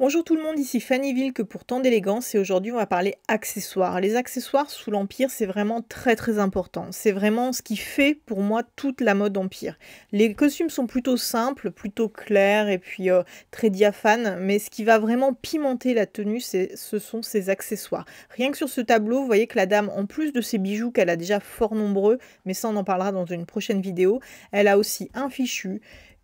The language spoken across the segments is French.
Bonjour tout le monde, ici Fannyville que pour Tant d'élégance et aujourd'hui on va parler accessoires. Les accessoires sous l'Empire c'est vraiment très très important. C'est vraiment ce qui fait pour moi toute la mode Empire. Les costumes sont plutôt simples, plutôt clairs et puis euh, très diaphanes, mais ce qui va vraiment pimenter la tenue ce sont ces accessoires. Rien que sur ce tableau, vous voyez que la dame, en plus de ses bijoux qu'elle a déjà fort nombreux, mais ça on en parlera dans une prochaine vidéo, elle a aussi un fichu,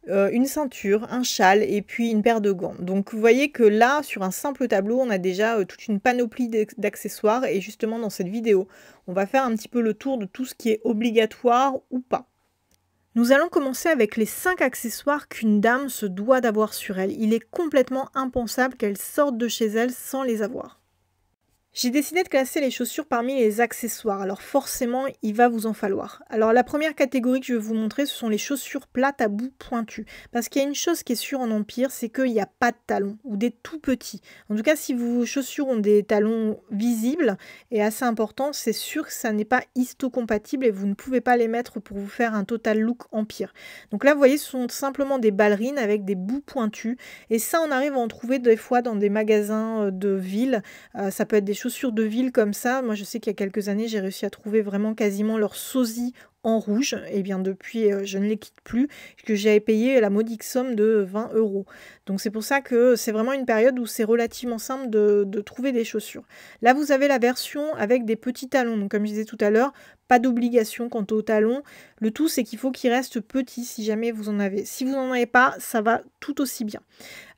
euh, une ceinture, un châle et puis une paire de gants. Donc vous voyez que là, sur un simple tableau, on a déjà euh, toute une panoplie d'accessoires et justement dans cette vidéo, on va faire un petit peu le tour de tout ce qui est obligatoire ou pas. Nous allons commencer avec les 5 accessoires qu'une dame se doit d'avoir sur elle. Il est complètement impensable qu'elle sorte de chez elle sans les avoir. J'ai décidé de classer les chaussures parmi les accessoires, alors forcément il va vous en falloir. Alors la première catégorie que je vais vous montrer, ce sont les chaussures plates à bout pointu. Parce qu'il y a une chose qui est sûre en Empire, c'est qu'il n'y a pas de talons, ou des tout petits. En tout cas, si vos chaussures ont des talons visibles et assez importants, c'est sûr que ça n'est pas histocompatible et vous ne pouvez pas les mettre pour vous faire un total look Empire. Donc là, vous voyez, ce sont simplement des ballerines avec des bouts pointus. Et ça, on arrive à en trouver des fois dans des magasins euh, de ville. Euh, ça peut être des choses sur de ville comme ça, moi je sais qu'il y a quelques années, j'ai réussi à trouver vraiment quasiment leur sosie en rouge. Et eh bien depuis, euh, je ne les quitte plus, que j'avais payé la modique somme de 20 euros. Donc c'est pour ça que c'est vraiment une période où c'est relativement simple de, trouver des chaussures. Là, vous avez la version avec des petits talons. Donc comme je disais tout à l'heure, pas d'obligation quant aux talons. Le tout, c'est qu'il faut qu'ils restent petits si jamais vous en avez. Si vous n'en avez pas, ça va tout aussi bien.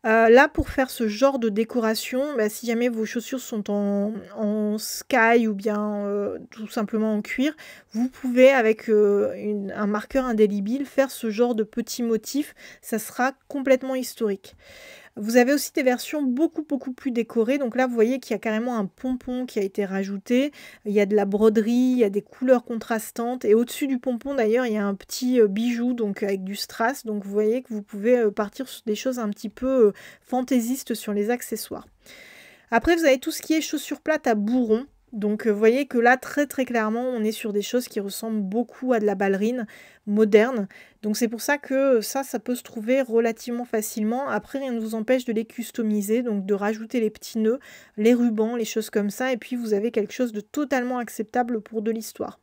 Euh, là, pour faire ce genre de décoration, bah, si jamais vos chaussures sont en, sky ou bien euh, tout simplement en cuir, vous pouvez avec euh, un marqueur indélébile faire ce genre de petits motifs. Ça sera complètement historique. Vous avez aussi des versions beaucoup beaucoup plus décorées. Donc là, vous voyez qu'il y a carrément un pompon qui a été rajouté. Il y a de la broderie, il y a des couleurs contrastantes. Et au-dessus du pompon, d'ailleurs, il y a un petit euh, bijou donc avec du strass. Donc vous voyez que vous pouvez euh, partir sur des choses un petit peu euh, fantaisistes sur les accessoires. Après, vous avez tout ce qui est chaussures plates à bourron. Donc vous euh, voyez que là, très très clairement, on est sur des choses qui ressemblent beaucoup à de la ballerine moderne. Donc c'est pour ça que euh, ça, ça peut se trouver relativement facilement. Après, rien ne vous empêche de les customiser, donc de rajouter les petits nœuds, les rubans, les choses comme ça. Et puis vous avez quelque chose de totalement acceptable pour de l'histoire.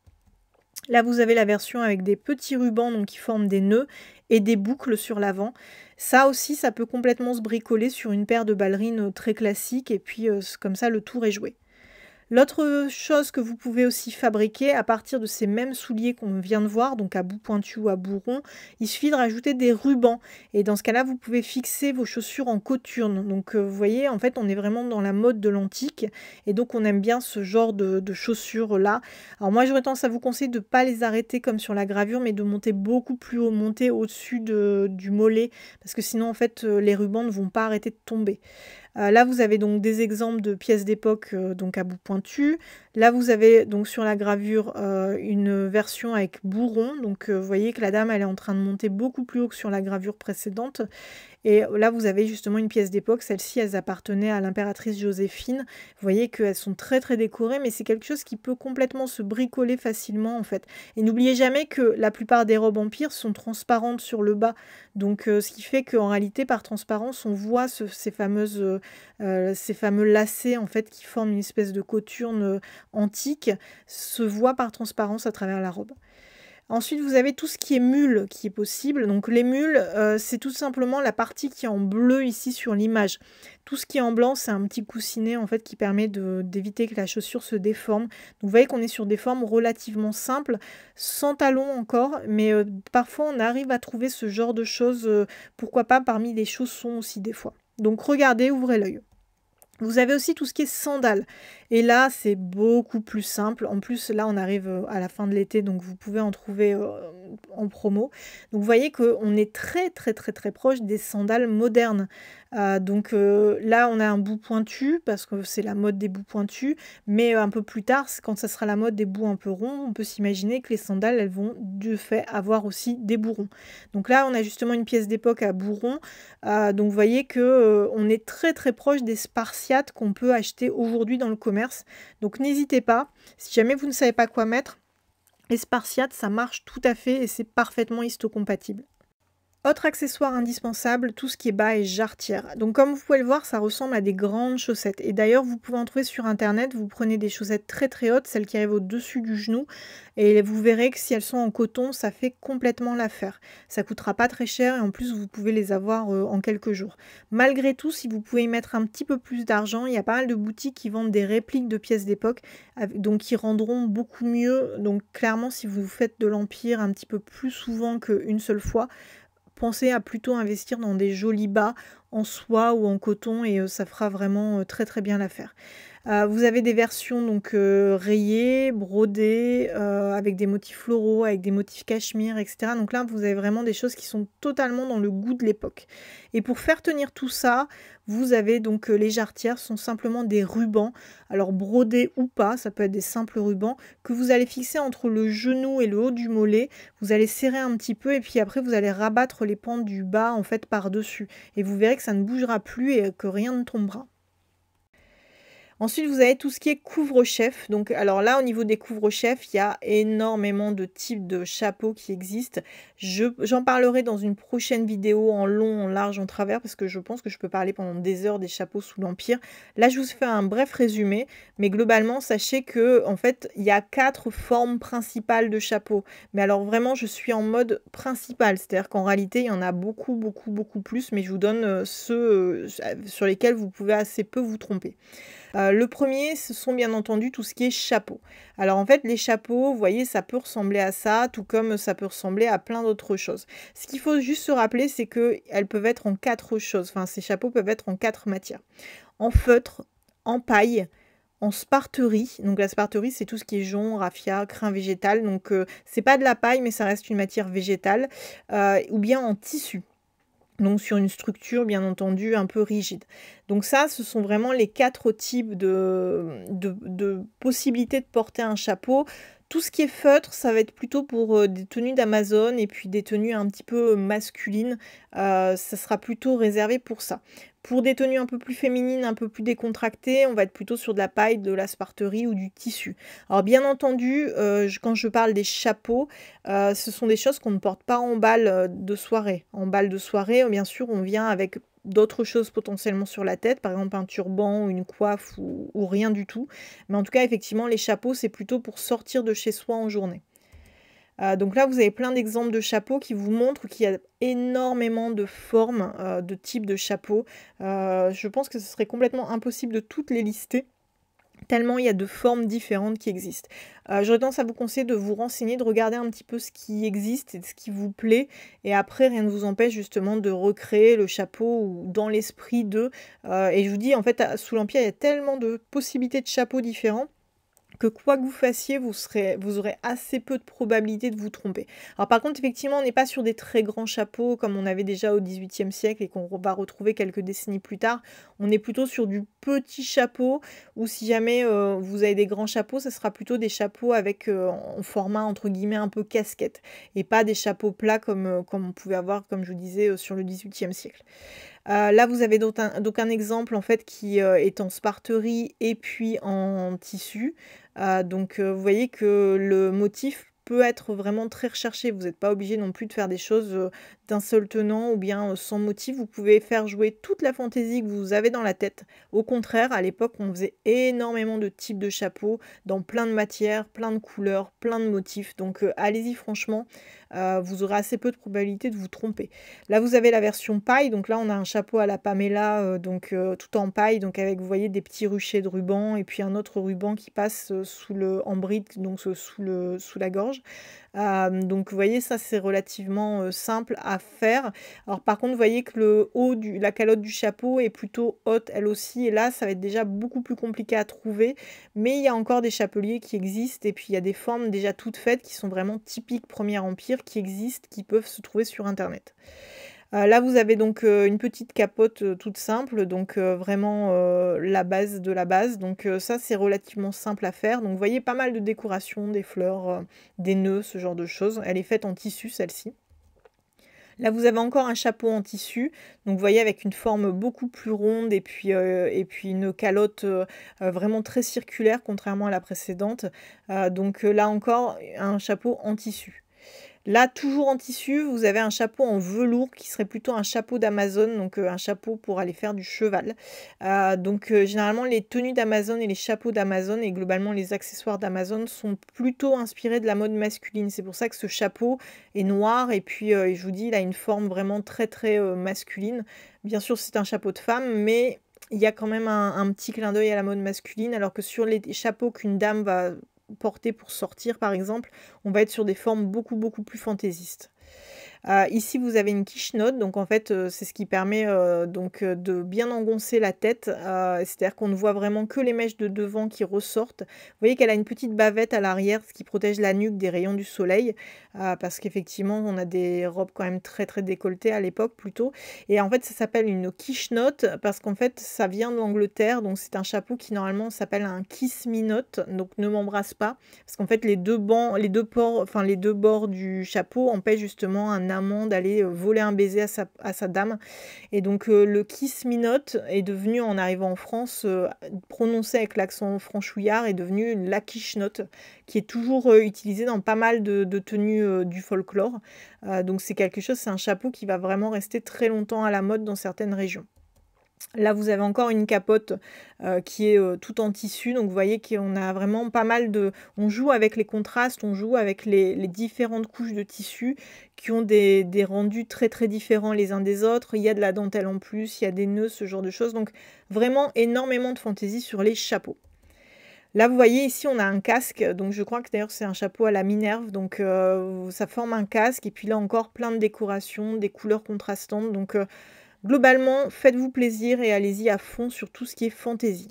Là, vous avez la version avec des petits rubans donc, qui forment des nœuds et des boucles sur l'avant. Ça aussi, ça peut complètement se bricoler sur une paire de ballerines euh, très classiques, Et puis comme ça, le tour est joué. L'autre chose que vous pouvez aussi fabriquer à partir de ces mêmes souliers qu'on vient de voir, donc à bout pointu ou à bout rond, il suffit de rajouter des rubans. Et dans ce cas-là, vous pouvez fixer vos chaussures en coturne. Donc euh, vous voyez, en fait, on est vraiment dans la mode de l'antique. Et donc on aime bien ce genre de, chaussures-là. Alors moi, j'aurais tendance à vous conseiller de ne pas les arrêter comme sur la gravure, mais de monter beaucoup plus haut, monter au-dessus du mollet. Parce que sinon, en fait, euh, les rubans ne vont pas arrêter de tomber. Euh, là, vous avez donc des exemples de pièces d'époque euh, donc à bout pointu, Là, vous avez donc sur la gravure euh, une version avec bourron. Donc, euh, vous voyez que la dame, elle est en train de monter beaucoup plus haut que sur la gravure précédente. Et là, vous avez justement une pièce d'époque. celle ci elle appartenaient à l'impératrice Joséphine. Vous voyez qu'elles sont très, très décorées, mais c'est quelque chose qui peut complètement se bricoler facilement, en fait. Et n'oubliez jamais que la plupart des robes empire sont transparentes sur le bas. Donc, euh, ce qui fait qu'en réalité, par transparence, on voit ces, fameuses, ces fameux lacets, en fait, qui forment une espèce de coturne antique se voit par transparence à travers la robe. Ensuite, vous avez tout ce qui est mule qui est possible. Donc les mules, euh, c'est tout simplement la partie qui est en bleu ici sur l'image. Tout ce qui est en blanc, c'est un petit coussinet en fait qui permet d'éviter que la chaussure se déforme. vous voyez qu'on est sur des formes relativement simples, sans talons encore, mais euh, parfois on arrive à trouver ce genre de choses, euh, pourquoi pas parmi les chaussons aussi des fois. Donc regardez, ouvrez l'œil. Vous avez aussi tout ce qui est sandales. Et là, c'est beaucoup plus simple. En plus, là, on arrive euh, à la fin de l'été, donc vous pouvez en trouver euh, en promo. Donc vous voyez qu'on est très très très très proche des sandales modernes. Euh, donc là, on a un bout pointu, parce que c'est la mode des bouts pointus. Mais un peu plus tard, quand ça sera la mode des bouts un peu ronds, on peut s'imaginer que les sandales, elles vont de fait avoir aussi des bouts ronds. Donc là, on a justement une pièce d'époque à bourrons. donc vous voyez qu'on on est très très proche des spartiates qu'on peut acheter aujourd'hui dans le commerce donc n'hésitez pas, si jamais vous ne savez pas quoi mettre, et Spartiate, ça marche tout à fait et c'est parfaitement histocompatible. Autre accessoire indispensable, tout ce qui est bas et jarretière. Donc comme vous pouvez le voir, ça ressemble à des grandes chaussettes. Et d'ailleurs, vous pouvez en trouver sur internet, vous prenez des chaussettes très très hautes, celles qui arrivent au-dessus du genou, et vous verrez que si elles sont en coton, ça fait complètement l'affaire. Ça coûtera pas très cher et en plus vous pouvez les avoir euh, en quelques jours. Malgré tout, si vous pouvez y mettre un petit peu plus d'argent, il y a pas mal de boutiques qui vendent des répliques de pièces d'époque, donc qui rendront beaucoup mieux. Donc clairement, si vous faites de l'Empire un petit peu plus souvent qu'une seule fois, pensez à plutôt investir dans des jolis bas en soie ou en coton et euh, ça fera vraiment euh, très très bien l'affaire. Euh, vous avez des versions donc euh, rayées, brodées, euh, avec des motifs floraux, avec des motifs cachemire, etc. Donc là, vous avez vraiment des choses qui sont totalement dans le goût de l'époque. Et pour faire tenir tout ça, vous avez donc les jarretières sont simplement des rubans, alors brodés ou pas, ça peut être des simples rubans, que vous allez fixer entre le genou et le haut du mollet. Vous allez serrer un petit peu et puis après, vous allez rabattre les pentes du bas en fait par-dessus. Et vous verrez que ça ne bougera plus et que rien ne tombera. Ensuite, vous avez tout ce qui est couvre-chef. Donc, alors là, au niveau des couvre-chefs, il y a énormément de types de chapeaux qui existent. J'en parlerai dans une prochaine vidéo en long, en large, en travers, parce que je pense que je peux parler pendant des heures des chapeaux sous l'Empire. Là, je vous fais un bref résumé, mais globalement, sachez que, en fait, il y a quatre formes principales de chapeaux. Mais alors, vraiment, je suis en mode principal, c'est-à-dire qu'en réalité, il y en a beaucoup, beaucoup, beaucoup plus, mais je vous donne euh, ceux euh, sur lesquels vous pouvez assez peu vous tromper. Euh, le premier, ce sont bien entendu tout ce qui est chapeau. Alors en fait, les chapeaux, vous voyez, ça peut ressembler à ça, tout comme ça peut ressembler à plein d'autres choses. Ce qu'il faut juste se rappeler, c'est qu'elles peuvent être en quatre choses. Enfin, ces chapeaux peuvent être en quatre matières. En feutre, en paille, en sparterie. Donc la sparterie, c'est tout ce qui est jonc, raffia, crin végétal. Donc euh, c'est pas de la paille, mais ça reste une matière végétale. Euh, ou bien en tissu donc sur une structure bien entendu un peu rigide. Donc ça, ce sont vraiment les quatre types de, de, possibilités de porter un chapeau. Tout ce qui est feutre, ça va être plutôt pour euh, des tenues d'Amazon et puis des tenues un petit peu masculines. Euh, ça sera plutôt réservé pour ça. Pour des tenues un peu plus féminines, un peu plus décontractées, on va être plutôt sur de la paille, de la sparterie ou du tissu. Alors bien entendu, euh, quand je parle des chapeaux, euh, ce sont des choses qu'on ne porte pas en balle euh, de soirée. En balle de soirée, bien sûr, on vient avec d'autres choses potentiellement sur la tête, par exemple un turban une coiffe ou rien du tout. Mais en tout cas, effectivement, les chapeaux, c'est plutôt pour sortir de chez soi en journée. Euh, donc là, vous avez plein d'exemples de chapeaux qui vous montrent qu'il y a énormément de formes, euh, de types de chapeaux. Euh, je pense que ce serait complètement impossible de toutes les lister tellement il y a de formes différentes qui existent. J'aurais tendance à vous conseiller de vous renseigner, de regarder un petit peu ce qui existe et ce qui vous plaît, et après rien ne vous empêche justement de recréer le chapeau ou dans l'esprit de. et je vous dis, en fait, sous l'Empire, il y a tellement de possibilités de chapeaux différents que quoi que vous fassiez, vous, aurez assez peu de probabilité de vous tromper. Alors par contre, effectivement, on n'est pas sur des très grands chapeaux comme on avait déjà au XVIIIe siècle et qu'on va retrouver quelques décennies plus tard. On est plutôt sur du petit chapeau ou si jamais euh, vous avez des grands chapeaux, ce sera plutôt des chapeaux avec euh, en format entre guillemets un peu casquette et pas des chapeaux plats comme, euh, comme on pouvait avoir, comme je vous disais, sur le XVIIIe siècle. Euh, là, vous avez donc un, exemple en fait qui euh, est en sparterie et puis en tissu. Euh, donc, vous voyez que le motif peut être vraiment très recherché. Vous n'êtes pas obligé non plus de faire des choses euh, d'un seul tenant ou bien euh, sans motif. Vous pouvez faire jouer toute la fantaisie que vous avez dans la tête. Au contraire, à l'époque, on faisait énormément de types de chapeaux dans plein de matières, plein de couleurs, plein de motifs. Donc euh, allez-y franchement, vous aurez assez peu de probabilité de vous tromper. Là, vous avez la version paille. Donc là, on a un chapeau à la Pamela, donc tout en paille, donc avec, vous voyez, des petits ruchers de ruban et puis un autre ruban qui passe sous le en bride, donc sous, le, sous la gorge. Euh, donc vous voyez, ça c'est relativement euh, simple à faire. Alors par contre, vous voyez que le haut, du, la calotte du chapeau est plutôt haute elle aussi. Et là, ça va être déjà beaucoup plus compliqué à trouver. Mais il y a encore des chapeliers qui existent. Et puis il y a des formes déjà toutes faites qui sont vraiment typiques Premier Empire, qui existent, qui peuvent se trouver sur Internet. Euh, là, vous avez donc euh, une petite capote euh, toute simple, donc vraiment la base de la base. Donc ça, c'est relativement simple à faire. Donc vous voyez pas mal de décorations, des fleurs, des nœuds, ce genre de choses. Elle est faite en tissu, celle-ci. Là, vous avez encore un chapeau en tissu, donc vous voyez avec une forme beaucoup plus ronde et puis, et puis une calotte vraiment très circulaire, contrairement à la précédente. donc là encore, un chapeau en tissu. Là, toujours en tissu, vous avez un chapeau en velours qui serait plutôt un chapeau d'Amazon, donc euh, un chapeau pour aller faire du cheval. Euh, donc euh, généralement, les tenues d'Amazon et les chapeaux d'Amazon et globalement les accessoires d'Amazon sont plutôt inspirés de la mode masculine. C'est pour ça que ce chapeau est noir et puis je vous dis, il a une forme vraiment très très masculine. Bien sûr, c'est un chapeau de femme, mais il y a quand même un petit clin d'œil à la mode masculine, alors que sur les chapeaux qu'une dame va porter pour sortir, par exemple, on va être sur des formes beaucoup, beaucoup plus fantaisistes. Euh, ici, vous avez une quiche note, donc en fait, euh, c'est ce qui permet euh, donc de bien engoncer la tête, c'est-à-dire qu'on ne voit vraiment que les mèches de devant qui ressortent. Vous voyez qu'elle a une petite bavette à l'arrière, ce qui protège la nuque des rayons du soleil, parce qu'effectivement, on a des robes quand même très très décolletées à l'époque plutôt. Et en fait, ça s'appelle une quiche note, parce qu'en fait, ça vient de l'Angleterre, donc c'est un chapeau qui normalement s'appelle un kiss me donc ne m'embrasse pas, parce qu'en fait, les deux bancs, les deux ports, enfin les deux bords du chapeau empêchent justement un d'aller euh, voler un baiser à sa, dame. Et donc euh, le kiss minote est devenu, en arrivant en France, euh, prononcé avec l'accent franchouillard, est devenu la note qui est toujours utilisée dans pas mal de tenues du folklore. donc c'est quelque chose, c'est un chapeau qui va vraiment rester très longtemps à la mode dans certaines régions. Là, vous avez encore une capote euh, qui est euh, tout en tissu. Donc, vous voyez qu'on a vraiment pas mal de... On joue avec les contrastes, on joue avec les, différentes couches de tissu qui ont des, rendus très, très différents les uns des autres. Il y a de la dentelle en plus, il y a des nœuds, ce genre de choses. Donc, vraiment énormément de fantaisie sur les chapeaux. Là, vous voyez ici, on a un casque. Donc, je crois que d'ailleurs, c'est un chapeau à la Minerve. Donc, euh, ça forme un casque. Et puis là encore, plein de décorations, des couleurs contrastantes. Donc... Globalement, faites-vous plaisir et allez-y à fond sur tout ce qui est fantaisie.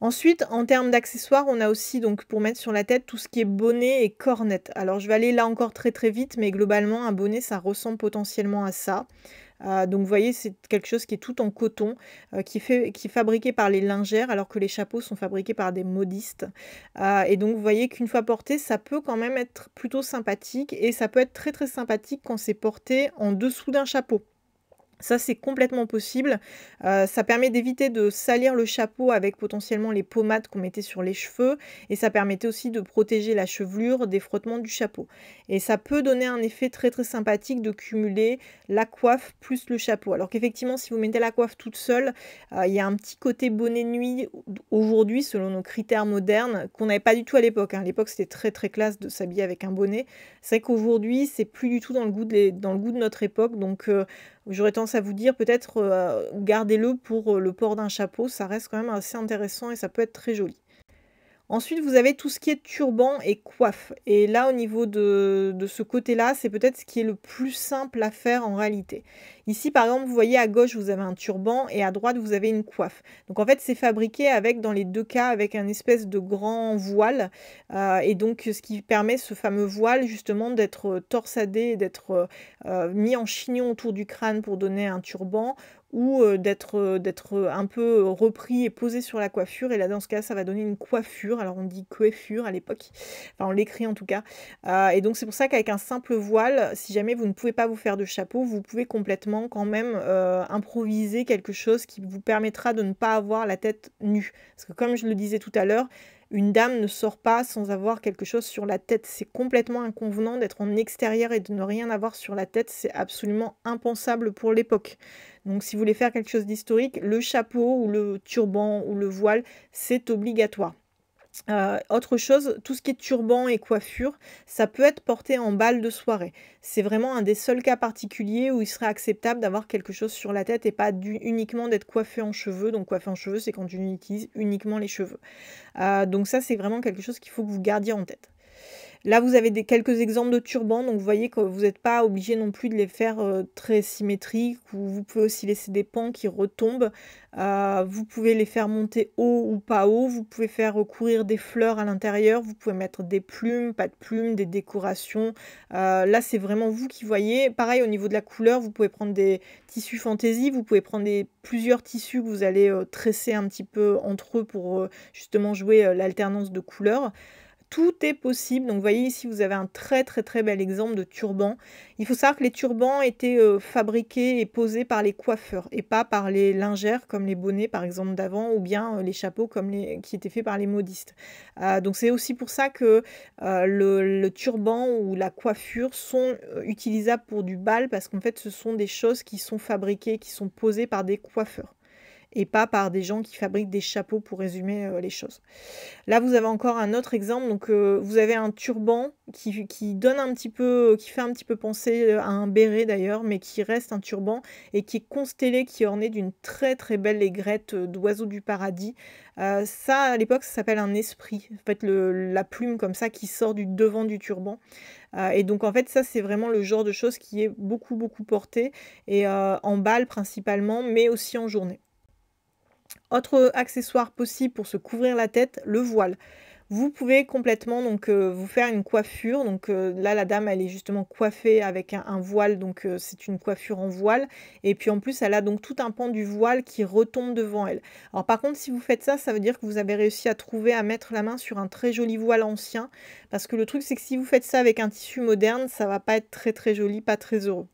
Ensuite, en termes d'accessoires, on a aussi donc pour mettre sur la tête tout ce qui est bonnet et cornette. Alors je vais aller là encore très très vite, mais globalement un bonnet ça ressemble potentiellement à ça. Euh, donc vous voyez, c'est quelque chose qui est tout en coton, euh, qui, fait, qui est fabriqué par les lingères, alors que les chapeaux sont fabriqués par des modistes. Euh, et donc vous voyez qu'une fois porté, ça peut quand même être plutôt sympathique, et ça peut être très très sympathique quand c'est porté en dessous d'un chapeau. Ça, c'est complètement possible. Euh, ça permet d'éviter de salir le chapeau avec potentiellement les pommades qu'on mettait sur les cheveux. Et ça permettait aussi de protéger la chevelure des frottements du chapeau. Et ça peut donner un effet très très sympathique de cumuler la coiffe plus le chapeau. Alors qu'effectivement, si vous mettez la coiffe toute seule, euh, il y a un petit côté bonnet nuit aujourd'hui, selon nos critères modernes, qu'on n'avait pas du tout à l'époque. À hein. l'époque, c'était très très classe de s'habiller avec un bonnet. C'est vrai qu'aujourd'hui, c'est plus du tout dans le goût de, notre époque. Donc, euh, J'aurais tendance à vous dire peut-être euh, gardez-le pour euh, le port d'un chapeau, ça reste quand même assez intéressant et ça peut être très joli. Ensuite, vous avez tout ce qui est turban et coiffe. Et là, au niveau de, de ce côté-là, c'est peut-être ce qui est le plus simple à faire en réalité. Ici, par exemple, vous voyez à gauche, vous avez un turban et à droite, vous avez une coiffe. Donc, en fait, c'est fabriqué avec, dans les deux cas, avec un espèce de grand voile. Euh, et donc, ce qui permet ce fameux voile, justement, d'être torsadé, d'être euh, mis en chignon autour du crâne pour donner un turban ou euh, d'être euh, euh, un peu repris et posé sur la coiffure. Et là, dans ce cas, ça va donner une coiffure. Alors, on dit coiffure à l'époque, enfin, on l'écrit en tout cas. et donc, c'est pour ça qu'avec un simple voile, si jamais vous ne pouvez pas vous faire de chapeau, vous pouvez complètement quand même improviser quelque chose qui vous permettra de ne pas avoir la tête nue. Parce que, comme je le disais tout à l'heure, une dame ne sort pas sans avoir quelque chose sur la tête. C'est complètement inconvenant d'être en extérieur et de ne rien avoir sur la tête. C'est absolument impensable pour l'époque. Donc si vous voulez faire quelque chose d'historique, le chapeau ou le turban ou le voile, c'est obligatoire. Euh, autre chose, tout ce qui est turban et coiffure, ça peut être porté en bal de soirée. C'est vraiment un des seuls cas particuliers où il serait acceptable d'avoir quelque chose sur la tête et pas uniquement d'être coiffé en cheveux. Donc coiffé en cheveux, c'est quand tu utilises uniquement les cheveux. Euh, donc ça, c'est vraiment quelque chose qu'il faut que vous gardiez en tête. Là, vous avez quelques exemples de turbans, donc vous voyez que vous n'êtes pas obligé non plus de les faire euh, très symétriques, vous pouvez aussi laisser des pans qui retombent. Euh, vous pouvez les faire monter haut ou pas haut, vous pouvez faire recourir des fleurs à l'intérieur, vous pouvez mettre des plumes, pas de plumes, des décorations. Euh, là, c'est vraiment vous qui voyez. Pareil, au niveau de la couleur, vous pouvez prendre des tissus fantaisie, vous pouvez prendre plusieurs tissus que vous allez tresser un petit peu entre eux pour justement jouer l'alternance de couleurs tout est possible. Donc vous voyez ici, vous avez un très très très bel exemple de turban. Il faut savoir que les turbans étaient euh, fabriqués et posés par les coiffeurs et pas par les lingères comme les bonnets par exemple d'avant ou bien euh, les chapeaux comme qui étaient faits par les modistes. Euh, donc c'est aussi pour ça que le, turban ou la coiffure sont utilisables pour du bal parce qu'en fait ce sont des choses qui sont fabriquées, qui sont posées par des coiffeurs et pas par des gens qui fabriquent des chapeaux pour résumer euh, les choses. Là, vous avez encore un autre exemple. Donc, euh, vous avez un turban qui, donne un petit peu, qui fait un petit peu penser euh, à un béret d'ailleurs, mais qui reste un turban et qui est constellé, qui est orné d'une très très belle aigrette d'oiseau du paradis. ça, à l'époque, ça s'appelle un esprit. En fait, le, la plume comme ça qui sort du devant du turban. et donc, en fait, ça, c'est vraiment le genre de choses qui est beaucoup, beaucoup porté et en balle principalement, mais aussi en journée. Autre accessoire possible pour se couvrir la tête, le voile. Vous pouvez complètement donc euh, vous faire une coiffure. Donc euh, là la dame elle est justement coiffée avec un, voile, donc euh, c'est une coiffure en voile. Et puis en plus elle a donc tout un pan du voile qui retombe devant elle. Alors par contre si vous faites ça, ça veut dire que vous avez réussi à trouver à mettre la main sur un très joli voile ancien. Parce que le truc c'est que si vous faites ça avec un tissu moderne, ça va pas être très très joli, pas très heureux.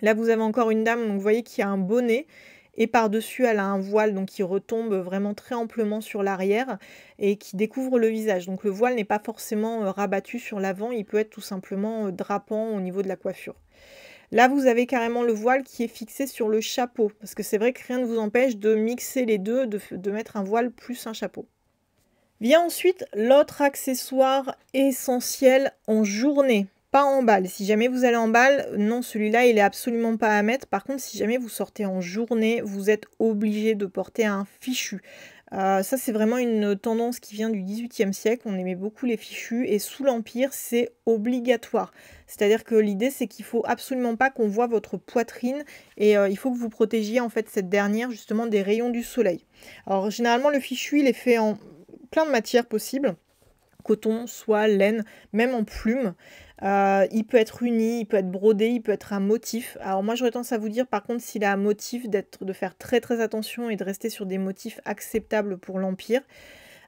Là vous avez encore une dame, donc vous voyez qu'il y a un bonnet et par-dessus elle a un voile donc qui retombe vraiment très amplement sur l'arrière et qui découvre le visage. Donc le voile n'est pas forcément euh, rabattu sur l'avant, il peut être tout simplement euh, drapant au niveau de la coiffure. Là, vous avez carrément le voile qui est fixé sur le chapeau, parce que c'est vrai que rien ne vous empêche de mixer les deux, de, de mettre un voile plus un chapeau. Vient ensuite l'autre accessoire essentiel en journée pas en balle. Si jamais vous allez en balle, non, celui-là, il est absolument pas à mettre. Par contre, si jamais vous sortez en journée, vous êtes obligé de porter un fichu. Euh, ça, c'est vraiment une tendance qui vient du 18e siècle. On aimait beaucoup les fichus et sous l'Empire, c'est obligatoire. C'est-à-dire que l'idée, c'est qu'il faut absolument pas qu'on voit votre poitrine et euh, il faut que vous protégiez en fait cette dernière justement des rayons du soleil. Alors généralement, le fichu, il est fait en plein de matières possibles coton, soit laine, même en plume. Euh, il peut être uni, il peut être brodé, il peut être un motif. Alors moi j'aurais tendance à vous dire par contre s'il a un motif d'être de faire très très attention et de rester sur des motifs acceptables pour l'empire.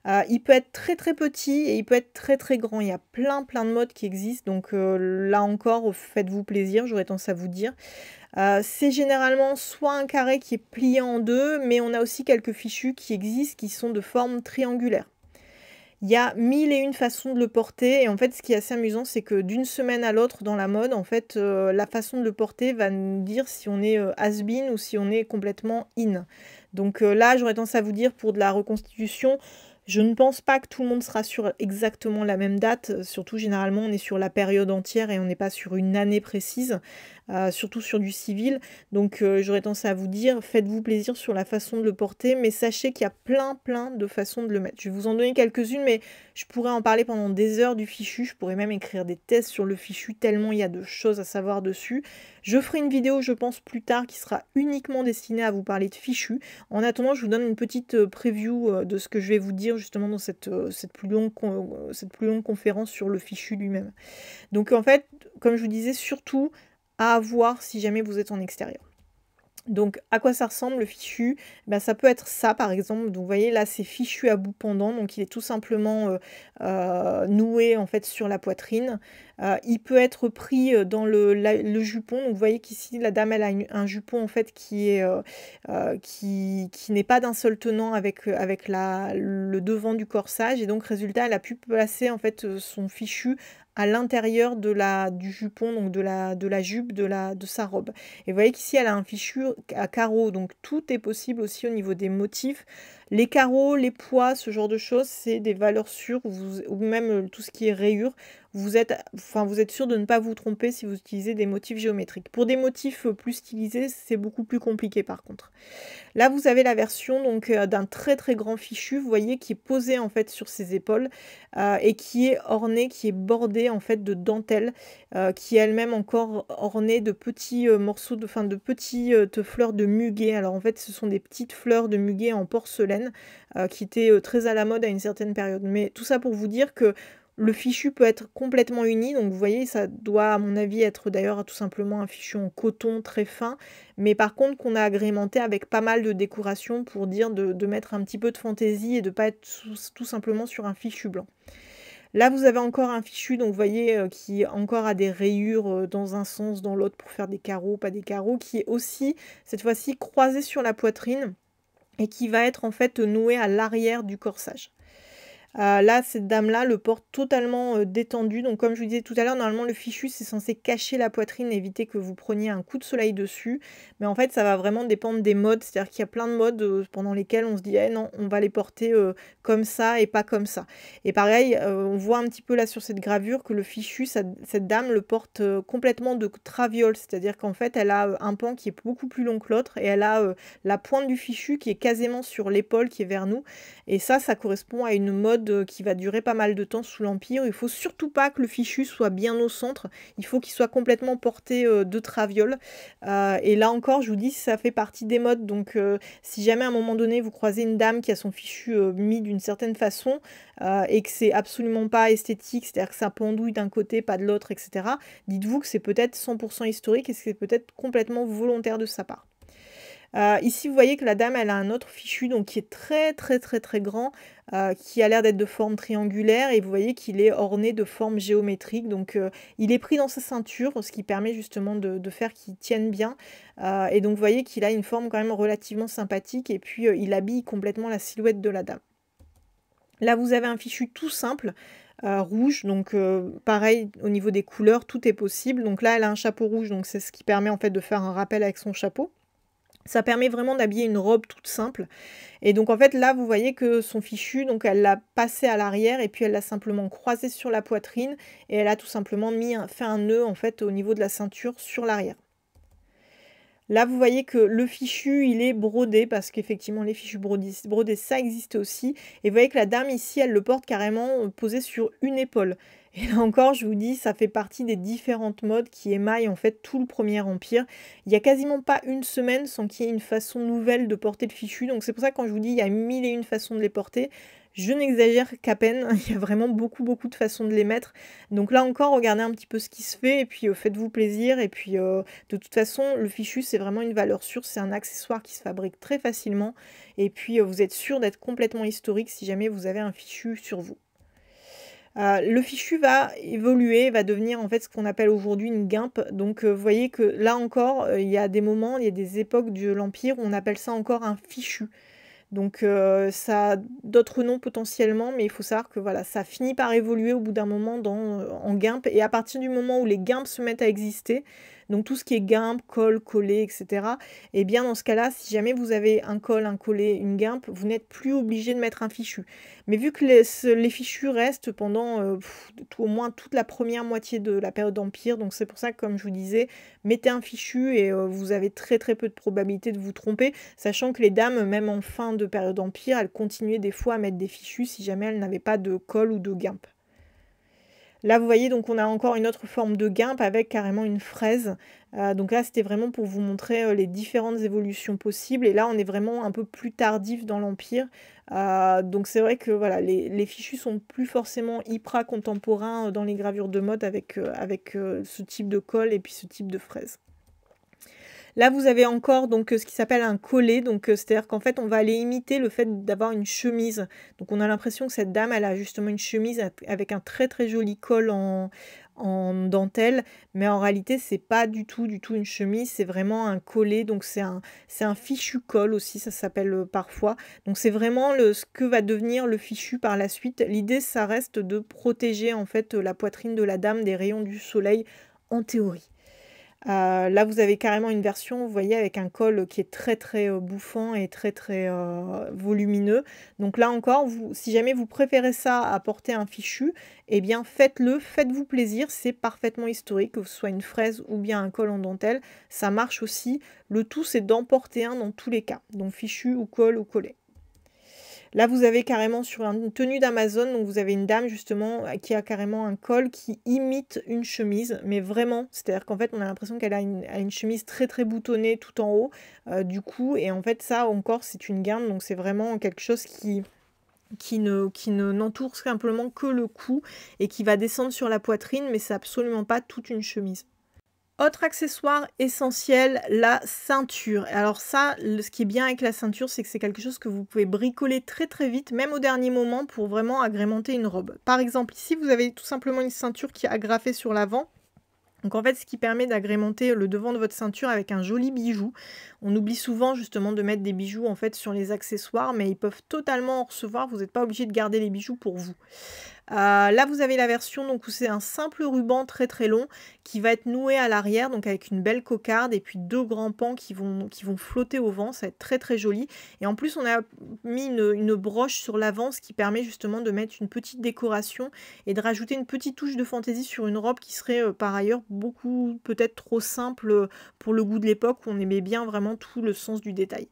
Euh, il peut être très très petit et il peut être très très grand. Il y a plein plein de modes qui existent. Donc euh, là encore, faites-vous plaisir, j'aurais tendance à vous dire. c'est généralement soit un carré qui est plié en deux, mais on a aussi quelques fichus qui existent qui sont de forme triangulaire. Il y a mille et une façons de le porter. Et en fait, ce qui est assez amusant, c'est que d'une semaine à l'autre dans la mode, en fait, euh, la façon de le porter va nous dire si on est euh, has-been ou si on est complètement in. Donc euh, là, j'aurais tendance à vous dire pour de la reconstitution, je ne pense pas que tout le monde sera sur exactement la même date, surtout généralement on est sur la période entière et on n'est pas sur une année précise. Euh, surtout sur du civil. Donc euh, j'aurais tendance à vous dire, faites-vous plaisir sur la façon de le porter, mais sachez qu'il y a plein plein de façons de le mettre. Je vais vous en donner quelques-unes, mais je pourrais en parler pendant des heures du fichu, je pourrais même écrire des tests sur le fichu, tellement il y a de choses à savoir dessus. Je ferai une vidéo, je pense, plus tard, qui sera uniquement destinée à vous parler de fichu. En attendant, je vous donne une petite euh, preview de ce que je vais vous dire justement dans cette, cette, plus, longue, cette plus longue conférence sur le fichu lui-même. Donc en fait, comme je vous disais, surtout à avoir si jamais vous êtes en extérieur. Donc à quoi ça ressemble le fichu ben, Ça peut être ça par exemple. Donc vous voyez là c'est fichu à bout pendant, donc il est tout simplement euh, euh, noué en fait sur la poitrine. Euh, il peut être pris dans le, jupon. vous voyez qu'ici la dame elle a un jupon en fait qui est qui, n'est pas d'un seul tenant avec, avec la, le devant du corsage et donc résultat elle a pu placer en fait son fichu à l'intérieur de la du jupon donc de la de la jupe de la de sa robe et vous voyez qu'ici elle a un fichu à carreaux donc tout est possible aussi au niveau des motifs les carreaux, les poids, ce genre de choses, c'est des valeurs sûres, ou même euh, tout ce qui est rayures. Vous êtes, enfin, vous êtes sûr de ne pas vous tromper si vous utilisez des motifs géométriques. Pour des motifs euh, plus stylisés, c'est beaucoup plus compliqué par contre. Là, vous avez la version donc euh, d'un très très grand fichu, vous voyez, qui est posé en fait sur ses épaules et qui est orné, qui est bordé en fait de dentelles, qui est elle-même encore ornée de petits morceaux, de, enfin, de petites fleurs de muguet. Alors en fait, ce sont des petites fleurs de muguet en porcelaine euh, qui était euh, très à la mode à une certaine période. Mais tout ça pour vous dire que le fichu peut être complètement uni, donc vous voyez, ça doit à mon avis être d'ailleurs tout simplement un fichu en coton très fin, mais par contre qu'on a agrémenté avec pas mal de décoration pour dire de, mettre un petit peu de fantaisie et de pas être tout, tout, simplement sur un fichu blanc. Là, vous avez encore un fichu, donc vous voyez, euh, qui encore a des rayures dans un sens, dans l'autre, pour faire des carreaux, pas des carreaux, qui est aussi, cette fois-ci, croisé sur la poitrine et qui va être en fait noué à l'arrière du corsage. Euh, là, cette dame-là le porte totalement euh, détendu. Donc, comme je vous disais tout à l'heure, normalement, le fichu, c'est censé cacher la poitrine, éviter que vous preniez un coup de soleil dessus. Mais en fait, ça va vraiment dépendre des modes. C'est-à-dire qu'il y a plein de modes euh, pendant lesquels on se dit, eh non, on va les porter comme ça et pas comme ça. Et pareil, on voit un petit peu là sur cette gravure que le fichu, cette dame le porte complètement de traviole. C'est-à-dire qu'en fait, elle a un pan qui est beaucoup plus long que l'autre et elle a la pointe du fichu qui est quasiment sur l'épaule qui est vers nous. Et ça, ça correspond à une mode euh, qui va durer pas mal de temps sous l'Empire. Il faut surtout pas que le fichu soit bien au centre. Il faut qu'il soit complètement porté euh, de traviole. Euh, et là encore, je vous dis, ça fait partie des modes. Donc, si jamais à un moment donné, vous croisez une dame qui a son fichu mis d'une certaine façon et que c'est absolument pas esthétique, c'est-à-dire que ça pendouille d'un côté, pas de l'autre, etc., dites-vous que c'est peut-être 100% historique et que c'est peut-être complètement volontaire de sa part. Euh, ici, vous voyez que la dame, elle a un autre fichu, donc qui est très très très très grand, euh, qui a l'air d'être de forme triangulaire, et vous voyez qu'il est orné de formes géométriques, donc euh, il est pris dans sa ceinture, ce qui permet justement de, faire qu'il tienne bien, et donc vous voyez qu'il a une forme quand même relativement sympathique, et puis il habille complètement la silhouette de la dame. Là, vous avez un fichu tout simple, rouge. Donc pareil au niveau des couleurs, tout est possible. Donc là, elle a un chapeau rouge, donc c'est ce qui permet en fait de faire un rappel avec son chapeau. Ça permet vraiment d'habiller une robe toute simple. Et donc en fait là vous voyez que son fichu, donc elle l'a passé à l'arrière et puis elle l'a simplement croisé sur la poitrine et elle a tout simplement mis fait un nœud en fait au niveau de la ceinture sur l'arrière. Là, vous voyez que le fichu, il est brodé, parce qu'effectivement, les fichus brodés, brodés, ça existe aussi. Et vous voyez que la dame, ici, elle le porte carrément euh, posé sur une épaule. Et là encore, je vous dis, ça fait partie des différentes modes qui émaillent en fait tout le Premier Empire. Il n'y a quasiment pas une semaine sans qu'il y ait une façon nouvelle de porter le fichu. Donc c'est pour ça que quand je vous dis, il y a mille et une façons de les porter. Je n'exagère qu'à peine, il y a vraiment beaucoup beaucoup de façons de les mettre. Donc là encore, regardez un petit peu ce qui se fait et puis euh, faites-vous plaisir. Et puis euh, de toute façon, le fichu c'est vraiment une valeur sûre, c'est un accessoire qui se fabrique très facilement. Et puis euh, vous êtes sûr d'être complètement historique si jamais vous avez un fichu sur vous. Euh, le fichu va évoluer, va devenir en fait ce qu'on appelle aujourd'hui une guimpe. Donc euh, vous voyez que là encore, euh, il y a des moments, il y a des époques de l'Empire où on appelle ça encore un fichu. Donc ça a d'autres noms potentiellement, mais il faut savoir que voilà, ça finit par évoluer au bout d'un moment en guimpe. Et à partir du moment où les guimpes se mettent à exister, donc tout ce qui est guimpe, col, collé, etc. Et eh bien dans ce cas-là, si jamais vous avez un col, un collet, une guimpe, vous n'êtes plus obligé de mettre un fichu. Mais vu que les, fichus restent pendant euh, tout, au moins toute la première moitié de la période d'Empire, donc c'est pour ça que comme je vous disais, mettez un fichu et euh, vous avez très très peu de probabilité de vous tromper, sachant que les dames, même en fin de période d'Empire, elles continuaient des fois à mettre des fichus si jamais elles n'avaient pas de col ou de guimpe. Là, vous voyez, donc on a encore une autre forme de guimpe avec carrément une fraise. Euh, donc là, c'était vraiment pour vous montrer euh, les différentes évolutions possibles. Et là, on est vraiment un peu plus tardif dans l'Empire. Euh, donc c'est vrai que voilà, les, fichus sont plus forcément hyper contemporains dans les gravures de mode avec, avec ce type de colle et puis ce type de fraise. Là, vous avez encore donc euh, ce qui s'appelle un collet, donc euh, c'est-à-dire qu'en fait, on va aller imiter le fait d'avoir une chemise. Donc, on a l'impression que cette dame, elle a justement une chemise avec un très très joli col en, en dentelle, mais en réalité c'est pas du tout du tout une chemise, c'est vraiment un collet, donc c'est un c'est un fichu col aussi, ça s'appelle euh, parfois. Donc c'est vraiment le ce que va devenir le fichu par la suite. L'idée ça reste de protéger en fait la poitrine de la dame des rayons du soleil en théorie. Euh, là, vous avez carrément une version, vous voyez, avec un col qui est très très euh, bouffant et très très euh, volumineux. Donc là encore, vous, si jamais vous préférez ça à porter un fichu, eh bien faites-le, faites-vous plaisir, c'est parfaitement historique, que ce soit une fraise ou bien un col en dentelle, ça marche aussi. Le tout, c'est d'en porter un dans tous les cas, donc fichu ou col ou collet. Là, vous avez carrément sur une tenue d'Amazon, donc vous avez une dame justement qui a carrément un col qui imite une chemise, mais vraiment, c'est-à-dire qu'en fait, on a l'impression qu'elle a, une, chemise très très boutonnée tout en haut euh, du cou, et en fait, ça encore, c'est une garde, donc c'est vraiment quelque chose qui qui ne qui ne n'entoure simplement que le cou et qui va descendre sur la poitrine mais c'est absolument pas toute une chemise. Autre accessoire essentiel, la ceinture. Alors ça, ce qui est bien avec la ceinture, c'est que c'est quelque chose que vous pouvez bricoler très très vite, même au dernier moment, pour vraiment agrémenter une robe. Par exemple, ici, vous avez tout simplement une ceinture qui est agrafée sur l'avant. Donc en fait, ce qui permet d'agrémenter le devant de votre ceinture avec un joli bijou. On oublie souvent justement de mettre des bijoux en fait sur les accessoires, mais ils peuvent totalement en recevoir. Vous n'êtes pas obligé de garder les bijoux pour vous. Euh, là, vous avez la version donc, où c'est un simple ruban très très long qui va être noué à l'arrière, donc avec une belle cocarde et puis deux grands pans qui vont, qui vont flotter au vent. Ça va être très très joli. Et en plus, on a mis une, broche sur l'avant, ce qui permet justement de mettre une petite décoration et de rajouter une petite touche de fantaisie sur une robe qui serait euh, par ailleurs beaucoup peut-être trop simple euh, pour le goût de l'époque où on aimait bien vraiment tout le sens du détail.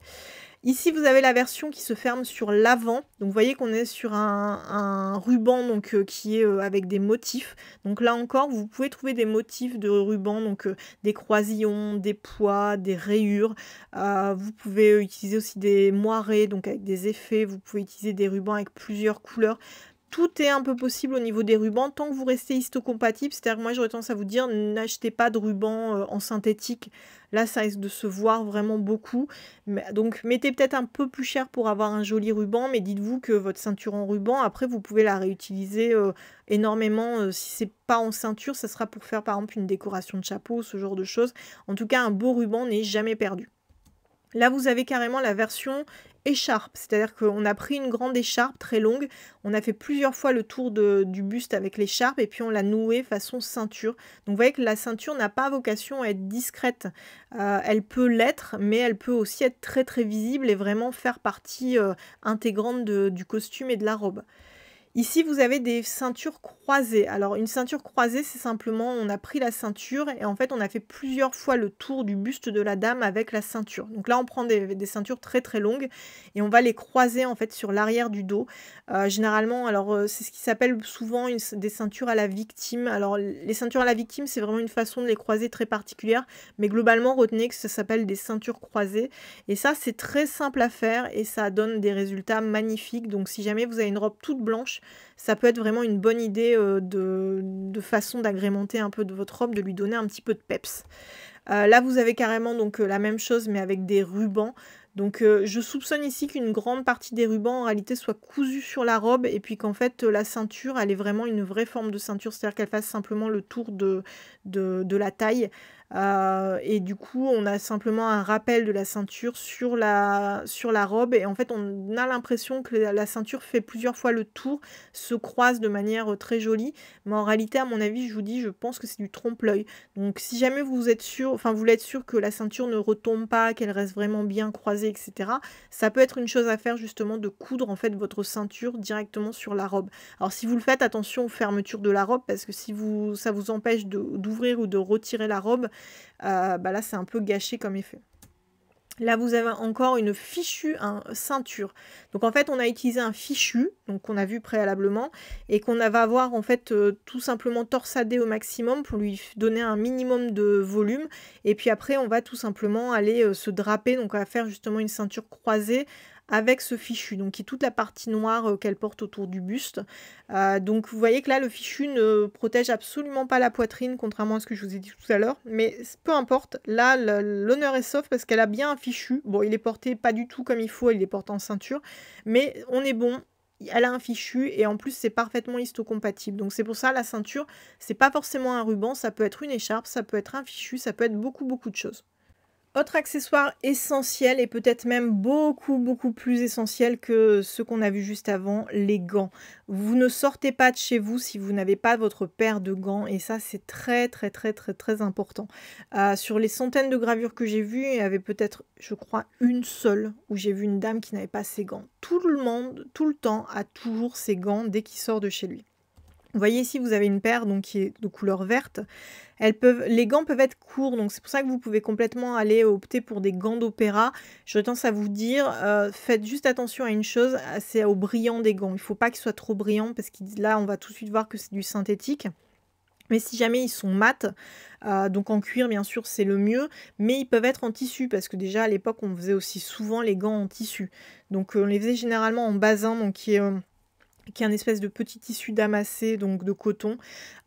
Ici, vous avez la version qui se ferme sur l'avant. Donc, vous voyez qu'on est sur un, ruban donc, euh, qui est euh, avec des motifs. Donc là encore, vous pouvez trouver des motifs de ruban, donc euh, des croisillons, des poids, des rayures. vous pouvez utiliser aussi des moirés, donc avec des effets. Vous pouvez utiliser des rubans avec plusieurs couleurs tout est un peu possible au niveau des rubans tant que vous restez histocompatible. C'est-à-dire que moi j'aurais tendance à vous dire n'achetez pas de ruban en synthétique Là, ça risque de se voir vraiment beaucoup. Donc, mettez peut-être un peu plus cher pour avoir un joli ruban, mais dites-vous que votre ceinture en ruban, après, vous pouvez la réutiliser euh, énormément. Euh, si c'est pas en ceinture, ça sera pour faire, par exemple, une décoration de chapeau, ce genre de choses. En tout cas, un beau ruban n'est jamais perdu. Là, vous avez carrément la version écharpe, c'est-à-dire qu'on a pris une grande écharpe très longue, on a fait plusieurs fois le tour du buste avec l'écharpe et puis on l'a nouée façon ceinture. Donc vous voyez que la ceinture n'a pas vocation à être discrète, euh, elle peut l'être, mais elle peut aussi être très très visible et vraiment faire partie euh, intégrante du costume et de la robe. Ici, vous avez des ceintures croisées. Alors, une ceinture croisée, c'est simplement, on a pris la ceinture et en fait, on a fait plusieurs fois le tour du buste de la dame avec la ceinture. Donc là, on prend des, ceintures très très longues et on va les croiser en fait sur l'arrière du dos. Euh, généralement, alors, euh, c'est ce qui s'appelle souvent des ceintures à la victime. Alors, les ceintures à la victime, c'est vraiment une façon de les croiser très particulière, mais globalement, retenez que ça s'appelle des ceintures croisées. Et ça, c'est très simple à faire et ça donne des résultats magnifiques. Donc, si jamais vous avez une robe toute blanche, ça peut être vraiment une bonne idée euh, de, de façon d'agrémenter un peu de votre robe, de lui donner un petit peu de peps. Euh, là, vous avez carrément donc euh, la même chose, mais avec des rubans. Donc, je soupçonne ici qu'une grande partie des rubans, en réalité, soit cousue sur la robe et puis qu'en fait, la ceinture, elle est vraiment une vraie forme de ceinture, c'est-à-dire qu'elle fasse simplement le tour de, de la taille. Euh, et du coup, on a simplement un rappel de la ceinture sur la, sur la robe. Et en fait, on a l'impression que la ceinture fait plusieurs fois le tour, se croise de manière euh, très jolie. Mais en réalité, à mon avis, je vous dis, je pense que c'est du trompe-l'œil. Donc, si jamais vous êtes sûr, enfin, vous voulez sûr que la ceinture ne retombe pas, qu'elle reste vraiment bien croisée, etc., ça peut être une chose à faire justement de coudre en fait votre ceinture directement sur la robe. Alors, si vous le faites, attention aux fermetures de la robe parce que si vous, ça vous empêche d'ouvrir ou de retirer la robe, euh, bah là, c'est un peu gâché comme effet. Là, vous avez encore une fichue un, ceinture. Donc, en fait, on a utilisé un fichu, qu'on a vu préalablement, et qu'on va avoir, en fait, euh, tout simplement torsadé au maximum pour lui donner un minimum de volume. Et puis après, on va tout simplement aller euh, se draper, donc on va faire justement une ceinture croisée avec ce fichu, donc qui est toute la partie noire euh, qu'elle porte autour du buste. Euh, donc vous voyez que là, le fichu ne protège absolument pas la poitrine, contrairement à ce que je vous ai dit tout à l'heure. Mais peu importe, là, l'honneur est sauf parce qu'elle a bien un fichu. Bon, il est porté pas du tout comme il faut, il est porté en ceinture, mais on est bon, elle a un fichu et en plus c'est parfaitement histocompatible. Donc c'est pour ça la ceinture, c'est pas forcément un ruban, ça peut être une écharpe, ça peut être un fichu, ça peut être beaucoup beaucoup de choses. Autre accessoire essentiel et peut-être même beaucoup beaucoup plus essentiel que ce qu'on a vu juste avant, les gants. Vous ne sortez pas de chez vous si vous n'avez pas votre paire de gants et ça c'est très très très très très important. Euh, sur les centaines de gravures que j'ai vues, il y avait peut-être je crois une seule où j'ai vu une dame qui n'avait pas ses gants. Tout le monde, tout le temps a toujours ses gants dès qu'il sort de chez lui. Vous voyez ici, vous avez une paire donc, qui est de couleur verte. Elles peuvent, les gants peuvent être courts, donc c'est pour ça que vous pouvez complètement aller opter pour des gants d'opéra. Je tendance à vous dire, euh, faites juste attention à une chose, c'est au brillant des gants. Il ne faut pas qu'ils soient trop brillants parce que là, on va tout de suite voir que c'est du synthétique. Mais si jamais ils sont mat, euh, donc en cuir bien sûr c'est le mieux, mais ils peuvent être en tissu parce que déjà à l'époque on faisait aussi souvent les gants en tissu. Donc on les faisait généralement en basin, donc qui est... Euh, qui est un espèce de petit tissu damassé, donc de coton.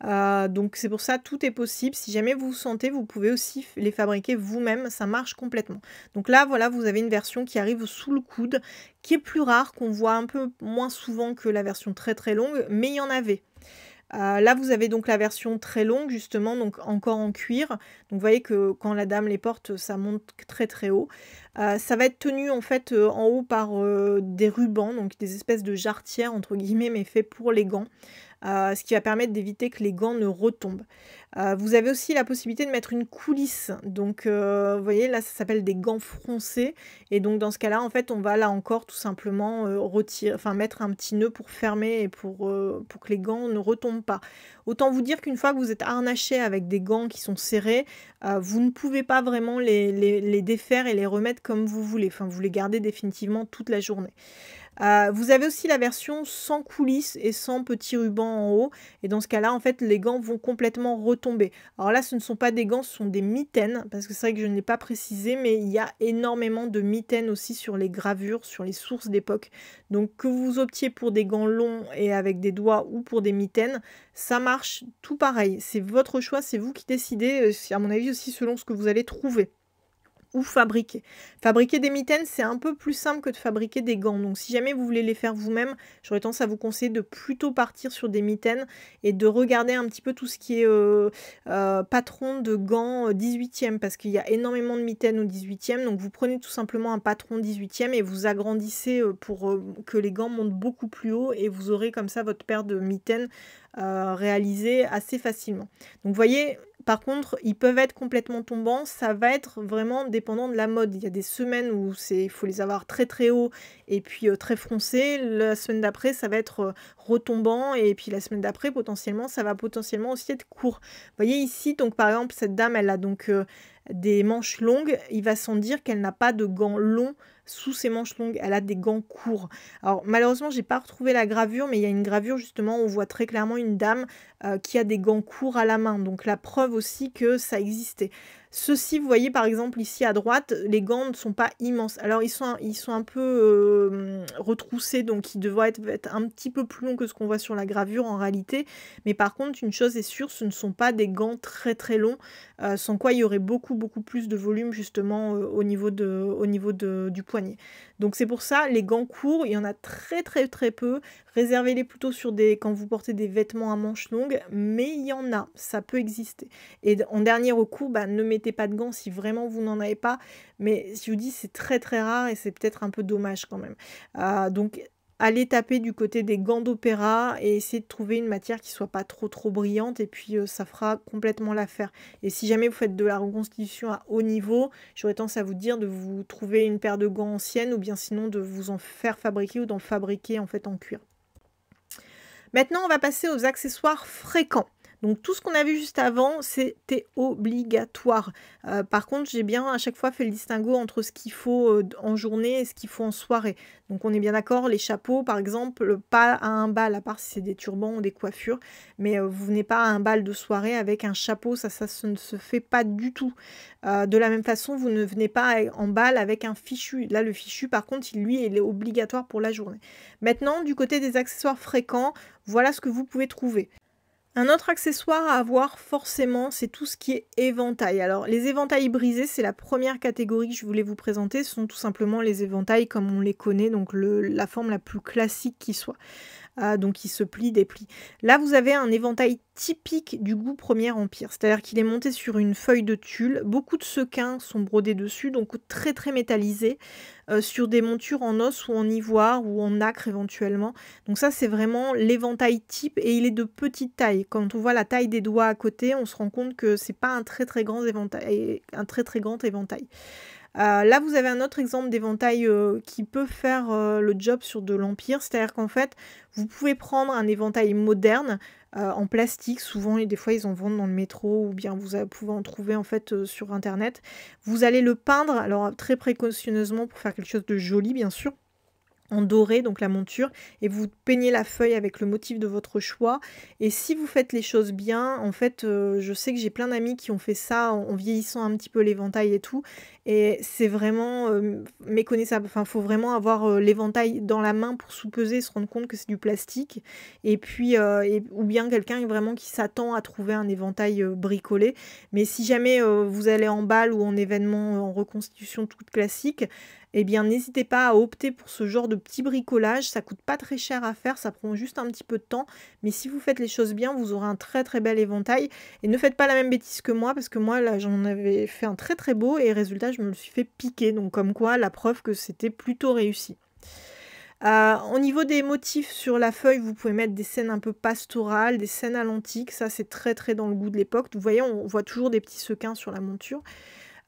Euh, donc c'est pour ça, tout est possible. Si jamais vous vous sentez, vous pouvez aussi les fabriquer vous-même, ça marche complètement. Donc là, voilà, vous avez une version qui arrive sous le coude, qui est plus rare, qu'on voit un peu moins souvent que la version très très longue, mais il y en avait. Ah, là, vous avez donc la version très longue, justement, donc encore en cuir. Donc vous voyez que quand la dame les porte, ça monte très très haut. Ah, ça va être tenu en fait euh, en haut par euh, des rubans, donc des espèces de jarretières, entre guillemets, mais fait pour les gants. Euh, ce qui va permettre d'éviter que les gants ne retombent. Euh, vous avez aussi la possibilité de mettre une coulisse. Donc, euh, vous voyez, là, ça s'appelle des gants froncés. Et donc, dans ce cas-là, en fait, on va là encore tout simplement retirer, enfin, mettre un petit nœud pour fermer et pour, pour que les gants ne retombent pas. Autant vous dire qu'une fois que vous êtes harnaché avec des gants qui sont serrés, vous ne pouvez pas vraiment les, les défaire et les remettre comme vous voulez. Enfin, vous les gardez définitivement toute la journée. Euh, vous avez aussi la version sans coulisses et sans petit ruban en haut. Et dans ce cas-là, en fait, les gants vont complètement retomber. Alors là, ce ne sont pas des gants, ce sont des mitaines, parce que c'est vrai que je ne l'ai pas précisé, mais il y a énormément de mitaines aussi sur les gravures, sur les sources d'époque. Donc que vous optiez pour des gants longs et avec des doigts ou pour des mitaines, ça marche tout pareil. C'est votre choix, c'est vous qui décidez, euh, à mon avis aussi selon ce que vous allez trouver fabriquer. Fabriquer des mitaines, c'est un peu plus simple que de fabriquer des gants. Donc si jamais vous voulez les faire vous-même, j'aurais tendance à vous conseiller de plutôt partir sur des mitaines et de regarder un petit peu tout ce qui est euh, euh, patron de gants 18e euh, parce qu'il y a énormément de mitaines au 18e. Donc vous prenez tout simplement un patron 18e et vous agrandissez pour que les gants montent beaucoup plus haut et vous aurez comme ça votre paire de mitaines réalisée assez facilement. Donc vous voyez, par contre, ils peuvent être complètement tombants, ça va être vraiment dépendant de la mode. Il y a des semaines où il faut les avoir très très hauts et puis euh, très froncés. La semaine d'après, ça va être euh, retombant et puis la semaine d'après, potentiellement, ça va potentiellement aussi être court. Vous voyez ici, donc par exemple, cette dame, elle a donc euh, des manches longues. Il va sans dire qu'elle n'a pas de gants longs sous ses manches longues. Elle a des gants courts. Alors malheureusement, j'ai pas retrouvé la gravure, mais il y a une gravure justement où on voit très clairement une dame euh, qui a des gants courts à la main. Donc la preuve aussi que ça existait. Ceux-ci, vous voyez par exemple ici à droite, les gants ne sont pas immenses. Alors ils sont, ils sont un peu euh, retroussés, donc ils devraient être, être, un petit peu plus longs que ce qu'on voit sur la gravure en réalité. Mais par contre, une chose est sûre, ce ne sont pas des gants très très longs, euh, sans quoi il y aurait beaucoup beaucoup plus de volume justement euh, au niveau, de, au niveau du poignet. Donc c'est pour ça, les gants courts, il y en a très très très peu. Réservez-les plutôt sur des quand vous portez des vêtements à manches longues, mais il y en a, ça peut exister. Et en dernier recours, bah, ne mettez mettez pas de gants si vraiment vous n'en avez pas. Mais je vous dis, c'est très très rare et c'est peut-être un peu dommage quand même. Euh, donc allez taper du côté des gants d'opéra et essayez de trouver une matière qui soit pas trop trop brillante et puis euh, ça fera complètement l'affaire. Et si jamais vous faites de la reconstitution à haut niveau, j'aurais tendance à vous dire de vous trouver une paire de gants anciennes ou bien sinon de vous en faire fabriquer ou d'en fabriquer en fait en cuir. Maintenant, on va passer aux accessoires fréquents. Donc tout ce qu'on a vu juste avant, c'était obligatoire. Euh, par contre, j'ai bien à chaque fois fait le distinguo entre ce qu'il faut euh, en journée et ce qu'il faut en soirée. Donc on est bien d'accord, les chapeaux par exemple, pas à un bal, à part si c'est des turbans ou des coiffures, mais euh, vous venez pas à un bal de soirée avec un chapeau, ça, ça, ne se fait pas du tout. de la même façon, vous ne venez pas en bal avec un fichu. Là, le fichu, par contre, il, lui, il est obligatoire pour la journée. Maintenant, du côté des accessoires fréquents, voilà ce que vous pouvez trouver. Un autre accessoire à avoir forcément, c'est tout ce qui est éventail. Alors les éventails brisés, c'est la première catégorie que je voulais vous présenter. Ce sont tout simplement les éventails comme on les connaît, donc la forme la plus classique qui soit. Ah, donc il se plie, déplie. Là, vous avez un éventail typique du goût Premier Empire, c'est-à-dire qu'il est monté sur une feuille de tulle. Beaucoup de sequins sont brodés dessus, donc très très métallisés, euh, sur des montures en os ou en ivoire ou en acre éventuellement. Donc ça, c'est vraiment l'éventail type et il est de petite taille. Quand on voit la taille des doigts à côté, on se rend compte que c'est pas un très très grand éventail, un très très grand éventail. Euh, là, vous avez un autre exemple d'éventail euh, qui peut faire euh, le job sur de l'empire. C'est-à-dire qu'en fait, vous pouvez prendre un éventail moderne en plastique. Souvent, et des fois, ils en vendent dans le métro ou bien vous pouvez en trouver en fait sur Internet. Vous allez le peindre, alors très précautionneusement pour faire quelque chose de joli, bien sûr en doré, donc la monture, et vous peignez la feuille avec le motif de votre choix. Et si vous faites les choses bien, en fait, euh, je sais que j'ai plein d'amis qui ont fait ça en, vieillissant un petit peu l'éventail et tout. Et c'est vraiment euh, méconnaissable. Enfin, faut vraiment avoir euh, l'éventail dans la main pour sous-peser, se rendre compte que c'est du plastique. Et puis, ou bien quelqu'un vraiment qui s'attend à trouver un éventail bricolé. Mais si jamais vous allez en balle ou en événement en reconstitution toute classique, eh bien n'hésitez pas à opter pour ce genre de petit bricolage. Ça coûte pas très cher à faire, ça prend juste un petit peu de temps. Mais si vous faites les choses bien, vous aurez un très très bel éventail. Et ne faites pas la même bêtise que moi, parce que moi là j'en avais fait un très très beau et résultat je me suis fait piquer. Donc comme quoi la preuve que c'était plutôt réussi. Euh, au niveau des motifs sur la feuille, vous pouvez mettre des scènes un peu pastorales, des scènes à l'antique, ça c'est très très dans le goût de l'époque. Vous voyez, on voit toujours des petits sequins sur la monture.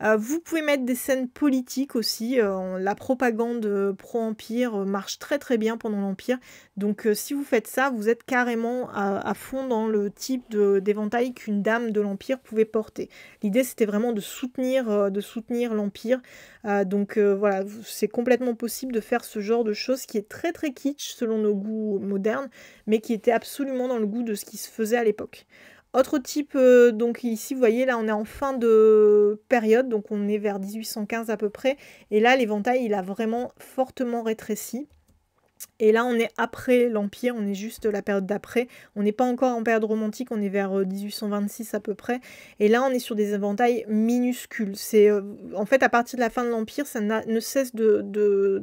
Euh, vous pouvez mettre des scènes politiques aussi. Euh, la propagande euh, pro-empire marche très très bien pendant l'empire. Donc si vous faites ça, vous êtes carrément à, fond dans le type d'éventail qu'une dame de l'empire pouvait porter. L'idée c'était vraiment de soutenir de soutenir l'empire. donc voilà, c'est complètement possible de faire ce genre de choses qui est très très kitsch selon nos goûts modernes, mais qui était absolument dans le goût de ce qui se faisait à l'époque. Autre type, euh, donc ici, vous voyez, là, on est en fin de période, donc on est vers 1815 à peu près. Et là, l'éventail, il a vraiment fortement rétréci. Et là, on est après l'Empire, on est juste la période d'après. On n'est pas encore en période romantique, on est vers 1826 euh, à peu près. Et là, on est sur des éventails minuscules. C'est euh, En fait, à partir de la fin de l'Empire, ça ne cesse de, de,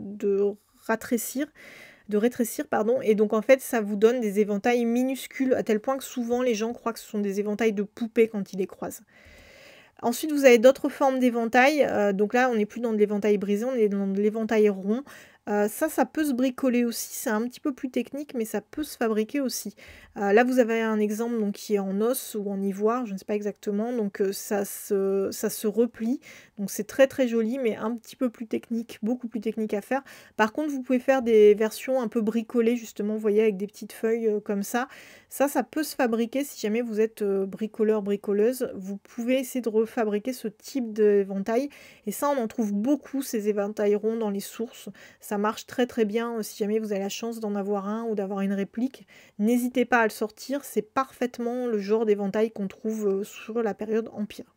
de rétrécir, pardon, et donc en fait ça vous donne des éventails minuscules à tel point que souvent les gens croient que ce sont des éventails de poupées quand ils les croisent. Ensuite, vous avez d'autres formes d'éventails, euh, donc là, on n'est plus dans de l'éventail brisé, on est dans de l'éventail rond. Euh, ça, ça peut se bricoler aussi, c'est un petit peu plus technique, mais ça peut se fabriquer aussi. Euh, là, vous avez un exemple donc, qui est en os ou en ivoire, je ne sais pas exactement, donc euh, ça, se, ça se replie. Donc c'est très très joli, mais un petit peu plus technique, beaucoup plus technique à faire. Par contre, vous pouvez faire des versions un peu bricolées, justement, vous voyez, avec des petites feuilles comme ça. Ça, ça peut se fabriquer si jamais vous êtes bricoleur, bricoleuse. Vous pouvez essayer de refabriquer ce type d'éventail. Et ça, on en trouve beaucoup, ces éventails ronds dans les sources. Ça ça marche très très bien. Euh, si jamais vous avez la chance d'en avoir un ou d'avoir une réplique, n'hésitez pas à le sortir. C'est parfaitement le genre d'éventail qu'on trouve euh, sur la période Empire.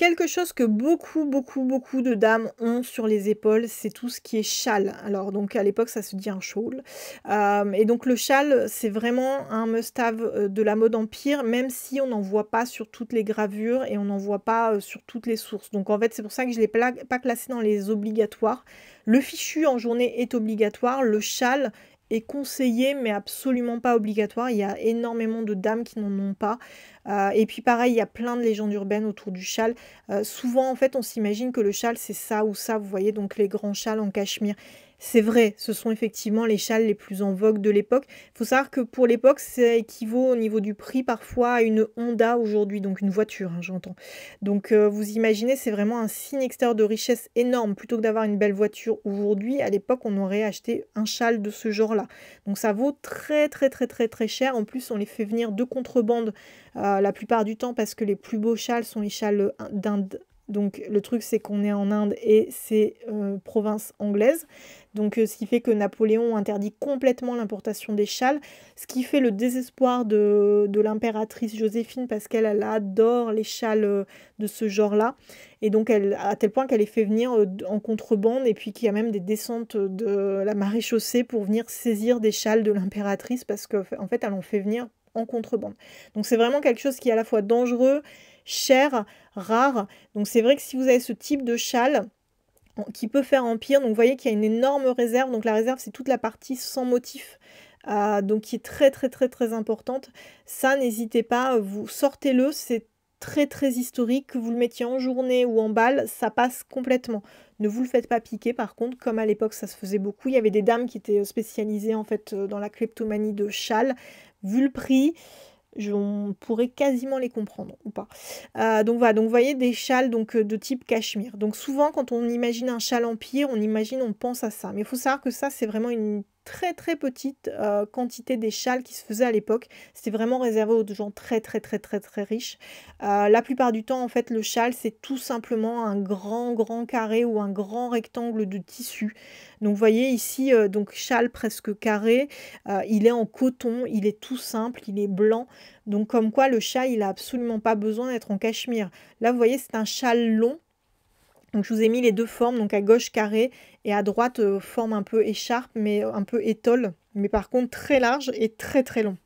Quelque chose que beaucoup, beaucoup, beaucoup de dames ont sur les épaules, c'est tout ce qui est châle. Alors, donc à l'époque, ça se dit un shawl. Euh, et donc, le châle, c'est vraiment un must-have euh, de la mode empire, même si on n'en voit pas sur toutes les gravures et on n'en voit pas euh, sur toutes les sources. Donc, en fait, c'est pour ça que je ne l'ai pas classé dans les obligatoires. Le fichu en journée est obligatoire, le châle est conseillé mais absolument pas obligatoire. Il y a énormément de dames qui n'en ont pas. Euh, et puis pareil, il y a plein de légendes urbaines autour du châle. Euh, souvent, en fait, on s'imagine que le châle, c'est ça ou ça, vous voyez, donc les grands châles en cachemire. C'est vrai, ce sont effectivement les châles les plus en vogue de l'époque. Il faut savoir que pour l'époque, ça équivaut au niveau du prix parfois à une Honda aujourd'hui, donc une voiture, hein, j'entends. Donc euh, vous imaginez, c'est vraiment un signe extérieur de richesse énorme. Plutôt que d'avoir une belle voiture aujourd'hui, à l'époque, on aurait acheté un châle de ce genre-là. Donc ça vaut très très très très très cher. En plus, on les fait venir de contrebande euh, la plupart du temps parce que les plus beaux châles sont les châles d'Inde. Donc le truc c'est qu'on est en Inde et c'est euh, province anglaise. Donc euh, ce qui fait que Napoléon interdit complètement l'importation des châles, ce qui fait le désespoir de, l'impératrice Joséphine parce qu'elle adore les châles de ce genre-là. Et donc elle, à tel point qu'elle les fait venir en contrebande et puis qu'il y a même des descentes de la maréchaussée pour venir saisir des châles de l'impératrice parce qu'en en fait elle en fait venir en contrebande. Donc c'est vraiment quelque chose qui est à la fois dangereux, cher, rare. Donc c'est vrai que si vous avez ce type de châle, qui peut faire empire. Donc vous voyez qu'il y a une énorme réserve. Donc la réserve, c'est toute la partie sans motif. Euh, donc qui est très très très très importante. Ça, n'hésitez pas, vous sortez-le, c'est très très historique, que vous le mettiez en journée ou en balle, ça passe complètement. Ne vous le faites pas piquer par contre, comme à l'époque ça se faisait beaucoup, il y avait des dames qui étaient euh, spécialisées en fait euh, dans la kleptomanie de châle, vu le prix, je, on pourrait quasiment les comprendre ou pas. Euh, donc voilà, donc vous voyez des châles donc, euh, de type cachemire. Donc souvent quand on imagine un châle en pied, on imagine, on pense à ça. Mais il faut savoir que ça c'est vraiment une très très petite euh, quantité des châles qui se faisaient à l'époque. C'était vraiment réservé aux gens très très très très très riches. Euh, la plupart du temps, en fait, le châle, c'est tout simplement un grand grand carré ou un grand rectangle de tissu. Donc vous voyez ici, euh, donc châle presque carré, il est en coton, il est tout simple, il est blanc. Donc comme quoi le châle, il a absolument pas besoin d'être en cachemire. Là, vous voyez, c'est un châle long donc je vous ai mis les deux formes, donc à gauche carré et à droite euh, forme un peu écharpe, mais euh, un peu étole, mais par contre très large et très très long.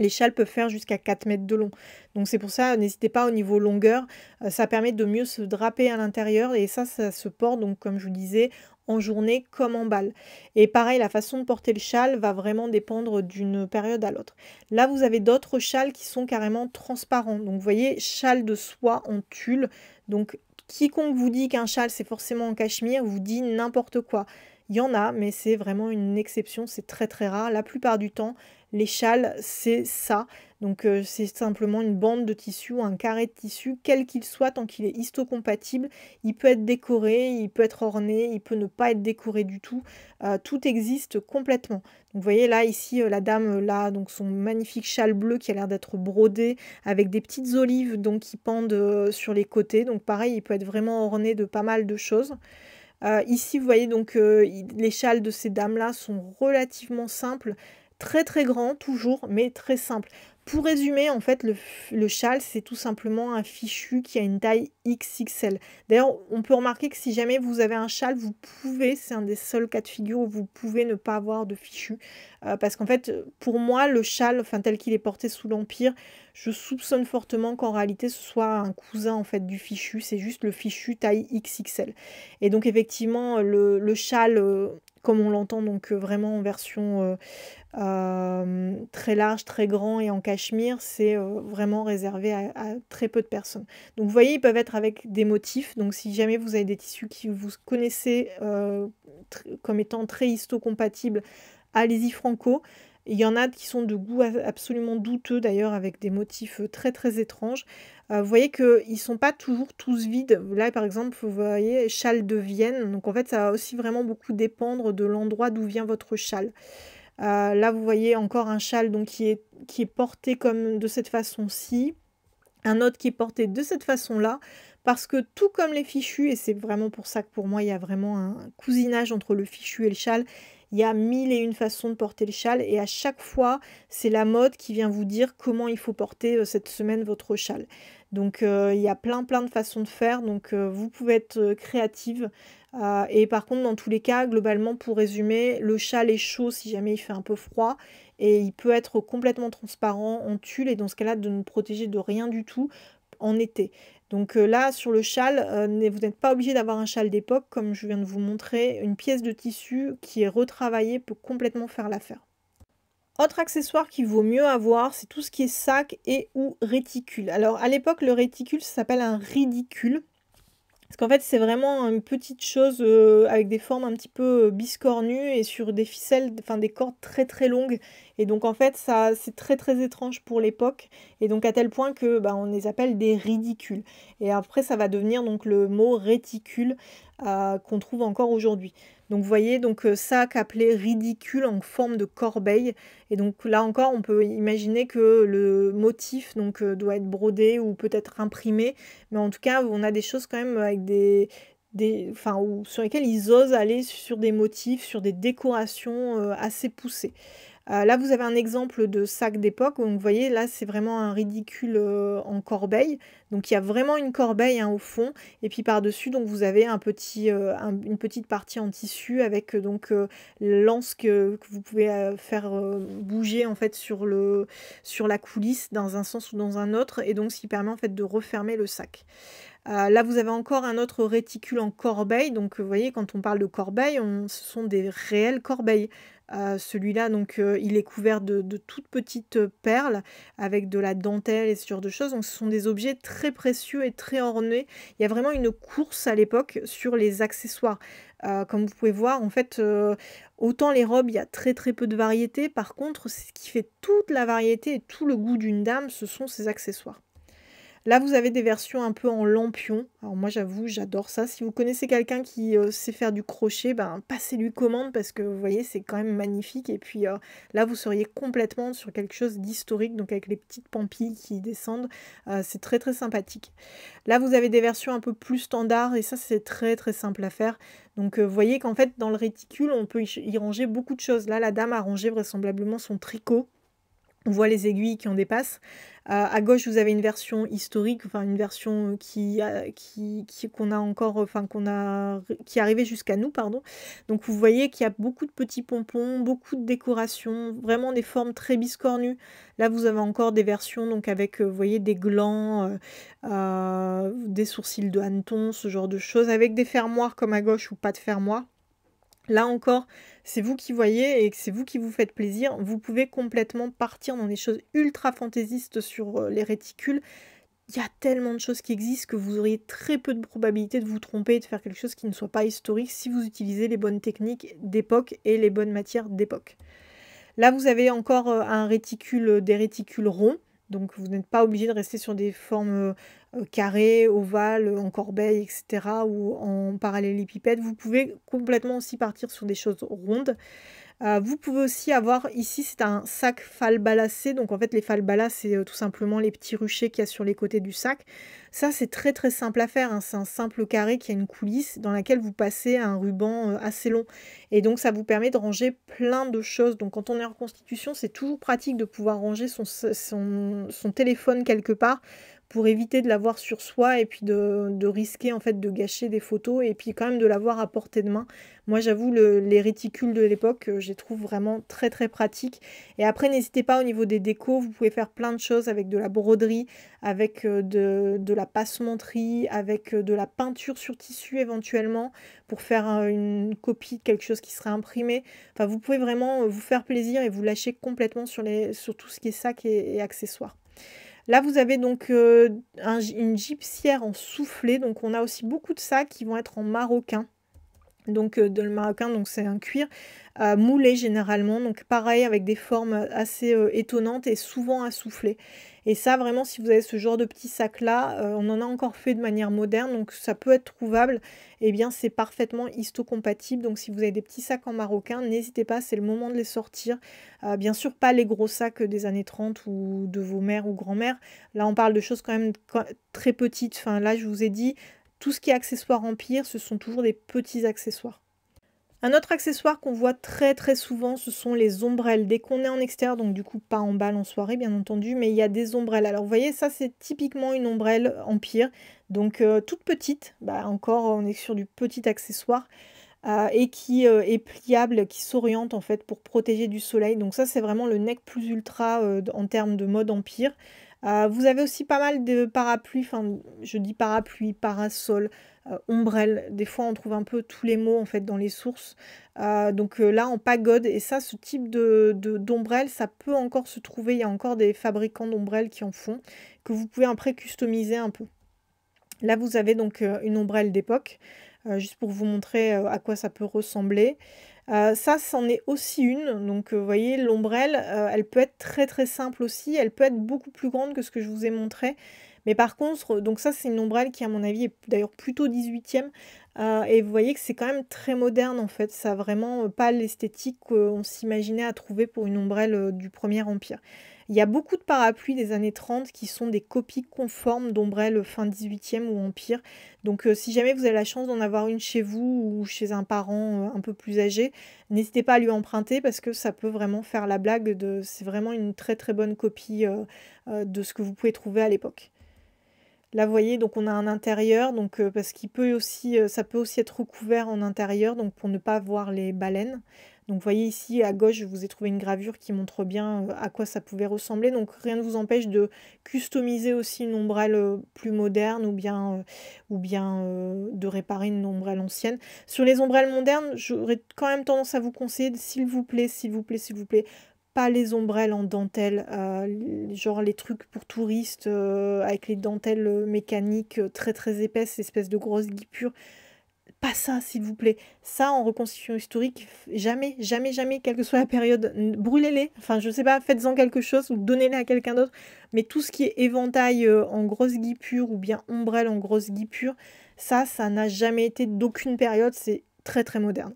Les châles peuvent faire jusqu'à 4 mètres de long. Donc c'est pour ça, n'hésitez pas au niveau longueur, euh, ça permet de mieux se draper à l'intérieur et ça, ça se porte, donc comme je vous disais, en journée comme en balle. Et pareil, la façon de porter le châle va vraiment dépendre d'une période à l'autre. Là, vous avez d'autres châles qui sont carrément transparents. Donc vous voyez, châle de soie en tulle, donc quiconque vous dit qu'un châle c'est forcément en cachemire vous dit n'importe quoi. Il y en a, mais c'est vraiment une exception, c'est très très rare. La plupart du temps, les châles, c'est ça. Donc euh, c'est simplement une bande de tissu, un carré de tissu, quel qu'il soit, tant qu'il est histocompatible. Il peut être décoré, il peut être orné, il peut ne pas être décoré du tout. Euh, tout existe complètement. vous voyez là ici euh, la dame là, donc son magnifique châle bleu qui a l'air d'être brodé avec des petites olives donc qui pendent sur les côtés. Donc pareil, il peut être vraiment orné de pas mal de choses. ici vous voyez donc les châles de ces dames là sont relativement simples très très grands, toujours, mais très simples. Pour résumer, en fait, le, châle, c'est tout simplement un fichu qui a une taille XXL. D'ailleurs, on peut remarquer que si jamais vous avez un châle, vous pouvez, c'est un des seuls cas de figure où vous pouvez ne pas avoir de fichu. Euh, parce qu'en fait, pour moi, le châle, enfin tel qu'il est porté sous l'Empire, je soupçonne fortement qu'en réalité, ce soit un cousin en fait du fichu. C'est juste le fichu taille XXL. Et donc, effectivement, le, châle... Euh, comme on l'entend donc euh, vraiment en version euh, très large, très grand et en cachemire, c'est euh, vraiment réservé à, très peu de personnes. Donc vous voyez, ils peuvent être avec des motifs. Donc si jamais vous avez des tissus qui vous connaissez euh, comme étant très histocompatibles, allez-y franco. Il y en a qui sont de goût absolument douteux d'ailleurs avec des motifs très très étranges. vous voyez qu'ils ne sont pas toujours tous vides. Là par exemple vous voyez châle de Vienne. Donc en fait ça va aussi vraiment beaucoup dépendre de l'endroit d'où vient votre châle. Euh, là, vous voyez encore un châle donc, qui, est, qui est porté comme de cette façon-ci, un autre qui est porté de cette façon-là, parce que tout comme les fichus, et c'est vraiment pour ça que pour moi, il y a vraiment un cousinage entre le fichu et le châle, il y a mille et une façons de porter le châle et à chaque fois, c'est la mode qui vient vous dire comment il faut porter euh, cette semaine votre châle. Donc euh, il y a plein plein de façons de faire, donc vous pouvez être créative euh, et par contre, dans tous les cas, globalement, pour résumer, le châle est chaud si jamais il fait un peu froid et il peut être complètement transparent en tulle et dans ce cas-là, de ne protéger de rien du tout en été. Donc euh, là, sur le châle, euh, vous n'êtes pas obligé d'avoir un châle d'époque, comme je viens de vous montrer. Une pièce de tissu qui est retravaillée peut complètement faire l'affaire. Autre accessoire qu'il vaut mieux avoir, c'est tout ce qui est sac et ou réticule. Alors à l'époque, le réticule s'appelle un ridicule. Parce qu'en fait, c'est vraiment une petite chose euh, avec des formes un petit peu euh, biscornues et sur des ficelles, enfin des cordes très très longues et donc en fait, ça c'est très très étrange pour l'époque, et donc à tel point que bah, on les appelle des ridicules. Et après, ça va devenir donc le mot réticule euh, qu'on trouve encore aujourd'hui. Donc vous voyez, donc euh, sac appelé ridicule en forme de corbeille. Et donc là encore, on peut imaginer que le motif donc, euh, doit être brodé ou peut-être imprimé. Mais en tout cas, on a des choses quand même avec des, enfin, sur lesquelles ils osent aller sur des motifs, sur des décorations assez poussées. Euh, là, vous avez un exemple de sac d'époque. Donc, vous voyez, là, c'est vraiment un ridicule euh, en corbeille. Donc, il y a vraiment une corbeille hein, au fond. Et puis, par-dessus, donc vous avez un petit, euh, une petite partie en tissu avec donc l'anse que, vous pouvez faire bouger, en fait, sur, le, sur la coulisse dans un sens ou dans un autre. Et donc, ce qui permet, en fait, de refermer le sac. Euh, là, vous avez encore un autre réticule en corbeille. Donc, vous voyez, quand on parle de corbeille, ce sont des réelles corbeilles. Euh, celui-là, donc, euh, il est couvert de, toutes petites perles avec de la dentelle et ce genre de choses. Donc, ce sont des objets très précieux et très ornés. Il y a vraiment une course à l'époque sur les accessoires. comme vous pouvez voir, en fait, autant les robes, il y a très très peu de variété. Par contre, ce qui fait toute la variété et tout le goût d'une dame, ce sont ses accessoires. Là, vous avez des versions un peu en lampion. Alors moi, j'avoue, j'adore ça. Si vous connaissez quelqu'un qui euh, sait faire du crochet, ben, passez-lui commande parce que vous voyez, c'est quand même magnifique. Et puis euh, là, vous seriez complètement sur quelque chose d'historique, donc avec les petites pampilles qui descendent. Euh, c'est très, très sympathique. Là, vous avez des versions un peu plus standard et ça, c'est très, très simple à faire. Donc, vous voyez qu'en fait, dans le réticule, on peut y ranger beaucoup de choses. Là, la dame a rangé vraisemblablement son tricot on voit les aiguilles qui en dépassent. Euh, à gauche, vous avez une version historique, enfin une version qui qui qu'on a encore, enfin qu'on a qui est arrivée jusqu'à nous, pardon. Donc vous voyez qu'il y a beaucoup de petits pompons, beaucoup de décorations, vraiment des formes très biscornues. Là, vous avez encore des versions donc avec, euh, voyez, des glands, euh, des sourcils de hanneton, ce genre de choses, avec des fermoirs comme à gauche ou pas de fermoirs. Là encore, c'est vous qui voyez et que c'est vous qui vous faites plaisir, vous pouvez complètement partir dans des choses ultra fantaisistes sur euh, les réticules. Il y a tellement de choses qui existent que vous auriez très peu de probabilité de vous tromper et de faire quelque chose qui ne soit pas historique si vous utilisez les bonnes techniques d'époque et les bonnes matières d'époque. Là, vous avez encore euh, un réticule, euh, des réticules ronds, donc vous n'êtes pas obligé de rester sur des formes euh, carré, ovale, en corbeille, etc. ou en parallélépipède. Vous pouvez complètement aussi partir sur des choses rondes. Euh, vous pouvez aussi avoir ici, c'est un sac falbalacé. Donc en fait, les falbalas, c'est euh, tout simplement les petits ruchers qu'il y a sur les côtés du sac. Ça, c'est très très simple à faire. Hein. C'est un simple carré qui a une coulisse dans laquelle vous passez un ruban assez long. Et donc ça vous permet de ranger plein de choses. Donc quand on est en constitution, c'est toujours pratique de pouvoir ranger son, son téléphone quelque part pour éviter de l'avoir sur soi et puis de, risquer en fait de gâcher des photos et puis quand même de l'avoir à portée de main. Moi j'avoue les réticules de l'époque euh, je les trouve vraiment très très pratiques. Et après n'hésitez pas au niveau des décos, vous pouvez faire plein de choses avec de la broderie, avec euh, de, la passementerie, avec euh, de la peinture sur tissu éventuellement pour faire une copie de quelque chose qui serait imprimé. Enfin vous pouvez vraiment vous faire plaisir et vous lâcher complètement sur, les, sur tout ce qui est sac et accessoires. Là, vous avez donc euh, une gypsière en soufflé. Donc, on a aussi beaucoup de sacs qui vont être en marocain donc euh, de le marocain, donc c'est un cuir euh, moulé généralement, donc pareil avec des formes assez euh, étonnantes et souvent à Et ça vraiment si vous avez ce genre de petits sac là, on en a encore fait de manière moderne, donc ça peut être trouvable, et eh bien c'est parfaitement histocompatible, donc si vous avez des petits sacs en marocain, n'hésitez pas, c'est le moment de les sortir. bien sûr pas les gros sacs des années 30 ou de vos mères ou grand-mères, là on parle de choses quand même très petites, enfin là je vous ai dit tout ce qui est accessoire empire, ce sont toujours des petits accessoires. Un autre accessoire qu'on voit très très souvent, ce sont les ombrelles. Dès qu'on est en extérieur, donc du coup pas en balle en soirée bien entendu, mais il y a des ombrelles. Alors vous voyez, ça c'est typiquement une ombrelle empire, donc euh, toute petite, bah, encore on est sur du petit accessoire, euh, et qui euh, est pliable, qui s'oriente en fait pour protéger du soleil. Donc ça c'est vraiment le neck plus ultra en termes de mode empire. Euh, vous avez aussi pas mal de parapluies, enfin je dis parapluie, parasol, euh, ombrelles. ombrelle. Des fois on trouve un peu tous les mots en fait dans les sources. Euh, donc là en pagode, et ça ce type de d'ombrelle, ça peut encore se trouver. Il y a encore des fabricants d'ombrelles qui en font, que vous pouvez après customiser un peu. Là vous avez donc une ombrelle d'époque, juste pour vous montrer à quoi ça peut ressembler. Euh, ça, c'en est aussi une. Donc, euh, vous voyez, l'ombrelle, euh, elle peut être très très simple aussi. Elle peut être beaucoup plus grande que ce que je vous ai montré. Mais par contre, donc ça, c'est une ombrelle qui, à mon avis, est d'ailleurs plutôt 18e. et vous voyez que c'est quand même très moderne, en fait. Ça n'a vraiment pas l'esthétique qu'on s'imaginait à trouver pour une ombrelle du Premier Empire. Il y a beaucoup de parapluies des années 30 qui sont des copies conformes d'ombrelles fin 18e ou empire. Donc euh, si jamais vous avez la chance d'en avoir une chez vous ou chez un parent euh, un peu plus âgé, n'hésitez pas à lui emprunter parce que ça peut vraiment faire la blague de c'est vraiment une très très bonne copie euh, de ce que vous pouvez trouver à l'époque. Là, vous voyez, donc on a un intérieur, donc parce qu'il peut aussi, ça peut aussi être recouvert en intérieur, donc pour ne pas voir les baleines. Donc vous voyez ici à gauche, je vous ai trouvé une gravure qui montre bien euh, à quoi ça pouvait ressembler. Donc rien ne vous empêche de customiser aussi une ombrelle euh, plus moderne ou bien, euh, ou bien de réparer une ombrelle ancienne. Sur les ombrelles modernes, j'aurais quand même tendance à vous conseiller, s'il vous plaît, s'il vous plaît, s'il vous plaît, pas les ombrelles en dentelle, genre les trucs pour touristes avec les dentelles mécaniques très très épaisses, espèce de grosses guipures pas ça, s'il vous plaît. Ça, en reconstitution historique, jamais, jamais, jamais, quelle que soit la période, brûlez-les. Enfin, je ne sais pas, faites-en quelque chose ou donnez-les à quelqu'un d'autre. Mais tout ce qui est éventail euh, en grosse guipure ou bien ombrelle en grosse guipure, ça, ça n'a jamais été d'aucune période. C'est très, très moderne.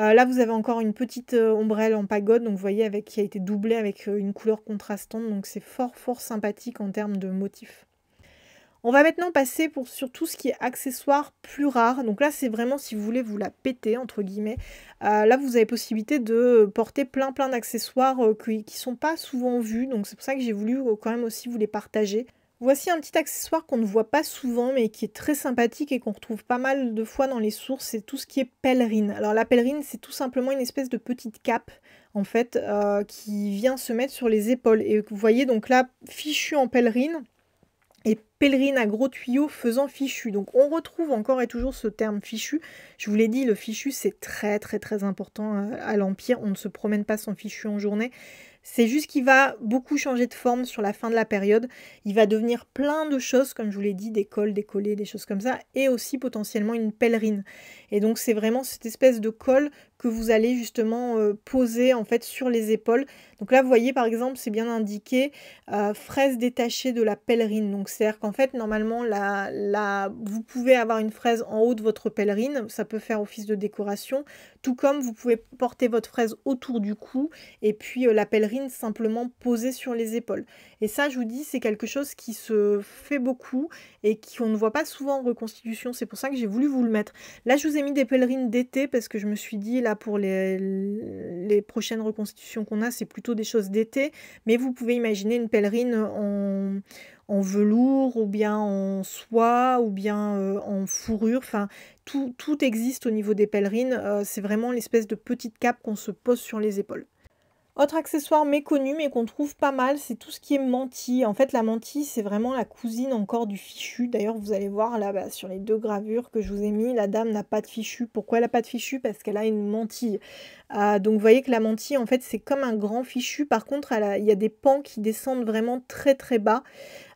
Euh, là, vous avez encore une petite euh, ombrelle en pagode, donc vous voyez, avec, qui a été doublée avec une couleur contrastante. Donc, c'est fort, fort sympathique en termes de motifs. On va maintenant passer pour, sur tout ce qui est accessoire plus rare. Donc là, c'est vraiment si vous voulez vous la péter, entre guillemets. Euh, là, vous avez possibilité de porter plein plein d'accessoires euh, qui, ne sont pas souvent vus. Donc c'est pour ça que j'ai voulu euh, quand même aussi vous les partager. Voici un petit accessoire qu'on ne voit pas souvent mais qui est très sympathique et qu'on retrouve pas mal de fois dans les sources, c'est tout ce qui est pèlerine. Alors la pèlerine c'est tout simplement une espèce de petite cape en fait qui vient se mettre sur les épaules. Et vous voyez donc là fichu en pèlerine, pèlerine à gros tuyaux faisant fichu. Donc on retrouve encore et toujours ce terme fichu. Je vous l'ai dit, le fichu c'est très très très important euh, à l'Empire. On ne se promène pas sans fichu en journée. C'est juste qu'il va beaucoup changer de forme sur la fin de la période. Il va devenir plein de choses, comme je vous l'ai dit, des cols, des collets, des choses comme ça, et aussi potentiellement une pèlerine. Et donc c'est vraiment cette espèce de col que vous allez justement euh, poser en fait sur les épaules. Donc là vous voyez par exemple c'est bien indiqué euh, fraise détachée de la pèlerine. Donc c'est-à-dire qu'en fait normalement la, vous pouvez avoir une fraise en haut de votre pèlerine, ça peut faire office de décoration, tout comme vous pouvez porter votre fraise autour du cou et puis euh, la pèlerine simplement posée sur les épaules. Et ça, je vous dis, c'est quelque chose qui se fait beaucoup et qu'on ne voit pas souvent en reconstitution. C'est pour ça que j'ai voulu vous le mettre. Là, je vous ai mis des pèlerines d'été parce que je me suis dit, là, pour les, les prochaines reconstitutions qu'on a, c'est plutôt des choses d'été. Mais vous pouvez imaginer une pèlerine en en velours ou bien en soie ou bien euh, en fourrure. Enfin, tout, tout, existe au niveau des pèlerines. Euh, c'est vraiment l'espèce de petite cape qu'on se pose sur les épaules. Autre accessoire méconnu mais qu'on trouve pas mal, c'est tout ce qui est mantille. En fait, la mantille, c'est vraiment la cousine encore du fichu. D'ailleurs, vous allez voir là bas sur les deux gravures que je vous ai mis, la dame n'a pas de fichu. Pourquoi elle n'a pas de fichu Parce qu'elle a une mantille. Euh, donc, vous voyez que la mantille, en fait, c'est comme un grand fichu. Par contre, il y a des pans qui descendent vraiment très très bas.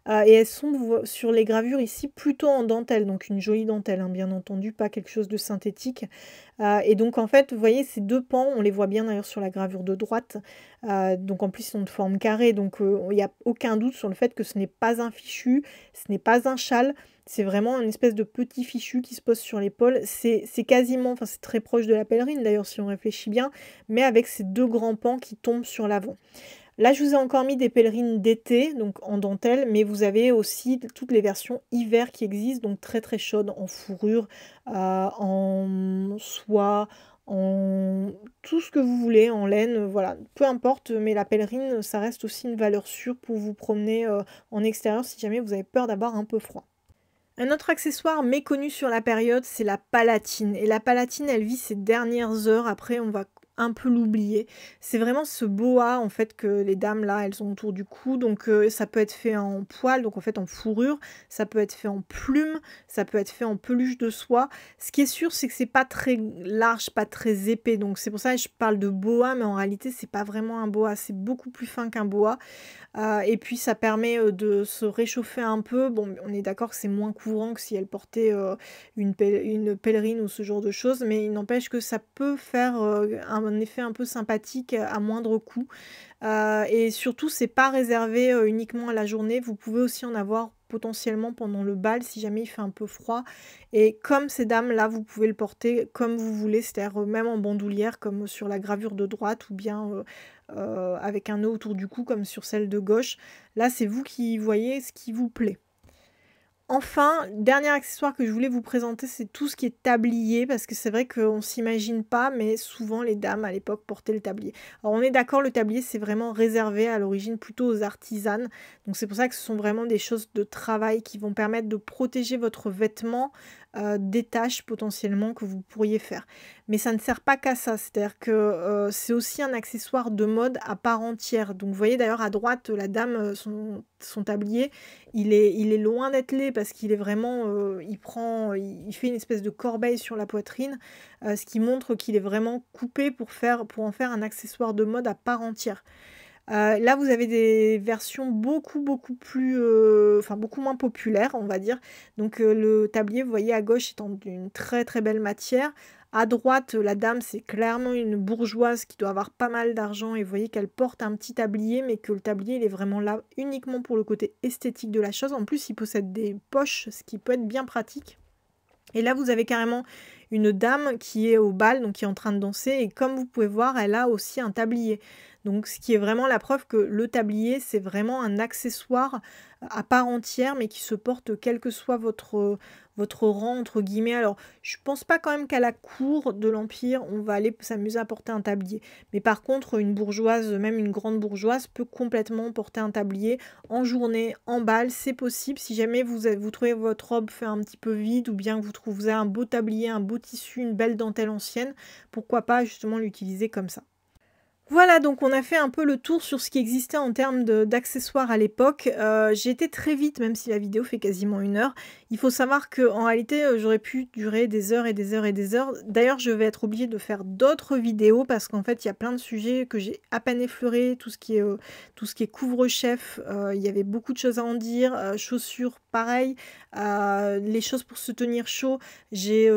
Euh, et elles sont sur les gravures ici plutôt en dentelle, donc une jolie dentelle, hein, bien entendu, pas quelque chose de synthétique. Euh, et donc en fait, vous voyez, ces deux pans, on les voit bien d'ailleurs sur la gravure de droite. Euh, donc en plus, ils sont de forme carrée, donc il n'y a aucun doute sur le fait que ce n'est pas un fichu, ce n'est pas un châle. C'est vraiment une espèce de petit fichu qui se pose sur l'épaule. C'est quasiment, enfin c'est très proche de la pèlerine d'ailleurs si on réfléchit bien, mais avec ces deux grands pans qui tombent sur l'avant. Là, je vous ai encore mis des pèlerines d'été, donc en dentelle, mais vous avez aussi toutes les versions hiver qui existent, donc très très chaudes, en fourrure, euh, en soie, en tout ce que vous voulez, en laine, voilà, peu importe, mais la pèlerine, ça reste aussi une valeur sûre pour vous promener euh, en extérieur si jamais vous avez peur d'avoir un peu froid. Un autre accessoire méconnu sur la période, c'est la palatine. Et la palatine, elle vit ses dernières heures. Après, on va un peu l'oublier. C'est vraiment ce boa en fait que les dames là elles ont autour du cou. Donc euh, ça peut être fait en poil, donc en fait en fourrure, ça peut être fait en plume, ça peut être fait en peluche de soie. Ce qui est sûr c'est que c'est pas très large, pas très épais. Donc c'est pour ça que je parle de boa, mais en réalité c'est pas vraiment un boa, c'est beaucoup plus fin qu'un boa. Euh, et puis ça permet euh, de se réchauffer un peu. Bon, on est d'accord que c'est moins courant que si elle portait une, une pèlerine ou ce genre de choses, mais il n'empêche que ça peut faire un un effet un peu sympathique euh, à moindre coût. Euh, et surtout, c'est pas réservé euh, uniquement à la journée. Vous pouvez aussi en avoir potentiellement pendant le bal si jamais il fait un peu froid. Et comme ces dames là, vous pouvez le porter comme vous voulez, c'est-à-dire même en bandoulière comme sur la gravure de droite ou bien avec un nœud autour du cou comme sur celle de gauche. Là, c'est vous qui voyez ce qui vous plaît. Enfin, dernier accessoire que je voulais vous présenter, c'est tout ce qui est tablier, parce que c'est vrai qu'on ne s'imagine pas, mais souvent les dames à l'époque portaient le tablier. Alors on est d'accord, le tablier c'est vraiment réservé à l'origine plutôt aux artisanes, donc c'est pour ça que ce sont vraiment des choses de travail qui vont permettre de protéger votre vêtement, euh, des tâches potentiellement que vous pourriez faire. Mais ça ne sert pas qu'à ça, c'est-à-dire que euh, c'est aussi un accessoire de mode à part entière. Donc vous voyez d'ailleurs à droite, la dame, euh, son, tablier, il est, il est loin d'être laid parce qu'il est vraiment, il prend, il, fait une espèce de corbeille sur la poitrine, ce qui montre qu'il est vraiment coupé pour, faire, pour en faire un accessoire de mode à part entière. Euh, là, vous avez des versions beaucoup, beaucoup plus, euh, beaucoup moins populaires, on va dire. Donc euh, le tablier, vous voyez à gauche, est en une très très belle matière. À droite, la dame, c'est clairement une bourgeoise qui doit avoir pas mal d'argent et vous voyez qu'elle porte un petit tablier, mais que le tablier, il est vraiment là uniquement pour le côté esthétique de la chose. En plus, il possède des poches, ce qui peut être bien pratique. Et là, vous avez carrément une dame qui est au bal, donc qui est en train de danser, et comme vous pouvez voir, elle a aussi un tablier. Donc ce qui est vraiment la preuve que le tablier, c'est vraiment un accessoire euh, à part entière, mais qui se porte quel que soit votre, euh, votre rang, entre guillemets. Alors je ne pense pas quand même qu'à la cour de l'Empire, on va aller s'amuser à porter un tablier. Mais par contre, une bourgeoise, même une grande bourgeoise, peut complètement porter un tablier en journée, en balle. c'est possible. Si jamais vous, vous trouvez votre robe fait un petit peu vide, ou bien que vous trouvez un beau tablier, un beau tissu, une belle dentelle ancienne, pourquoi pas justement l'utiliser comme ça. Voilà, donc on a fait un peu le tour sur ce qui existait en termes d'accessoires à l'époque. Euh, j'ai été très vite, même si la vidéo fait quasiment une heure. Il faut savoir qu'en réalité, euh, j'aurais pu durer des heures et des heures et des heures. D'ailleurs, je vais être obligée de faire d'autres vidéos parce qu'en fait, il y a plein de sujets que j'ai à peine effleuré, euh, tout ce qui est, couvre-chef, il y avait beaucoup de choses à en dire, chaussures, pareil, les choses pour se tenir chaud. J'ai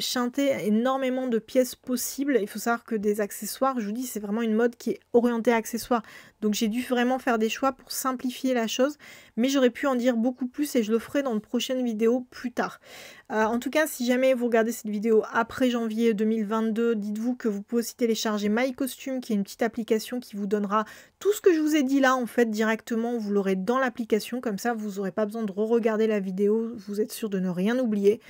chanté énormément de pièces possibles. Il faut savoir que des accessoires, je c'est vraiment une mode qui est orientée à accessoires. Donc j'ai dû vraiment faire des choix pour simplifier la chose, mais j'aurais pu en dire beaucoup plus et je le ferai dans une prochaine vidéo plus tard. Euh, en tout cas, si jamais vous regardez cette vidéo après janvier 2022, dites-vous que vous pouvez aussi télécharger My Costume, qui est une petite application qui vous donnera tout ce que je vous ai dit là, en fait, directement, vous l'aurez dans l'application, comme ça, vous n'aurez pas besoin de re-regarder la vidéo, vous êtes sûr de ne rien oublier.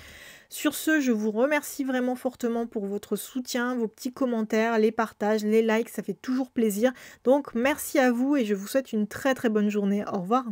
Sur ce, je vous remercie vraiment fortement pour votre soutien, vos petits commentaires, les partages, les likes, ça fait toujours plaisir. Donc merci à vous et je vous souhaite une très très bonne journée. Au revoir.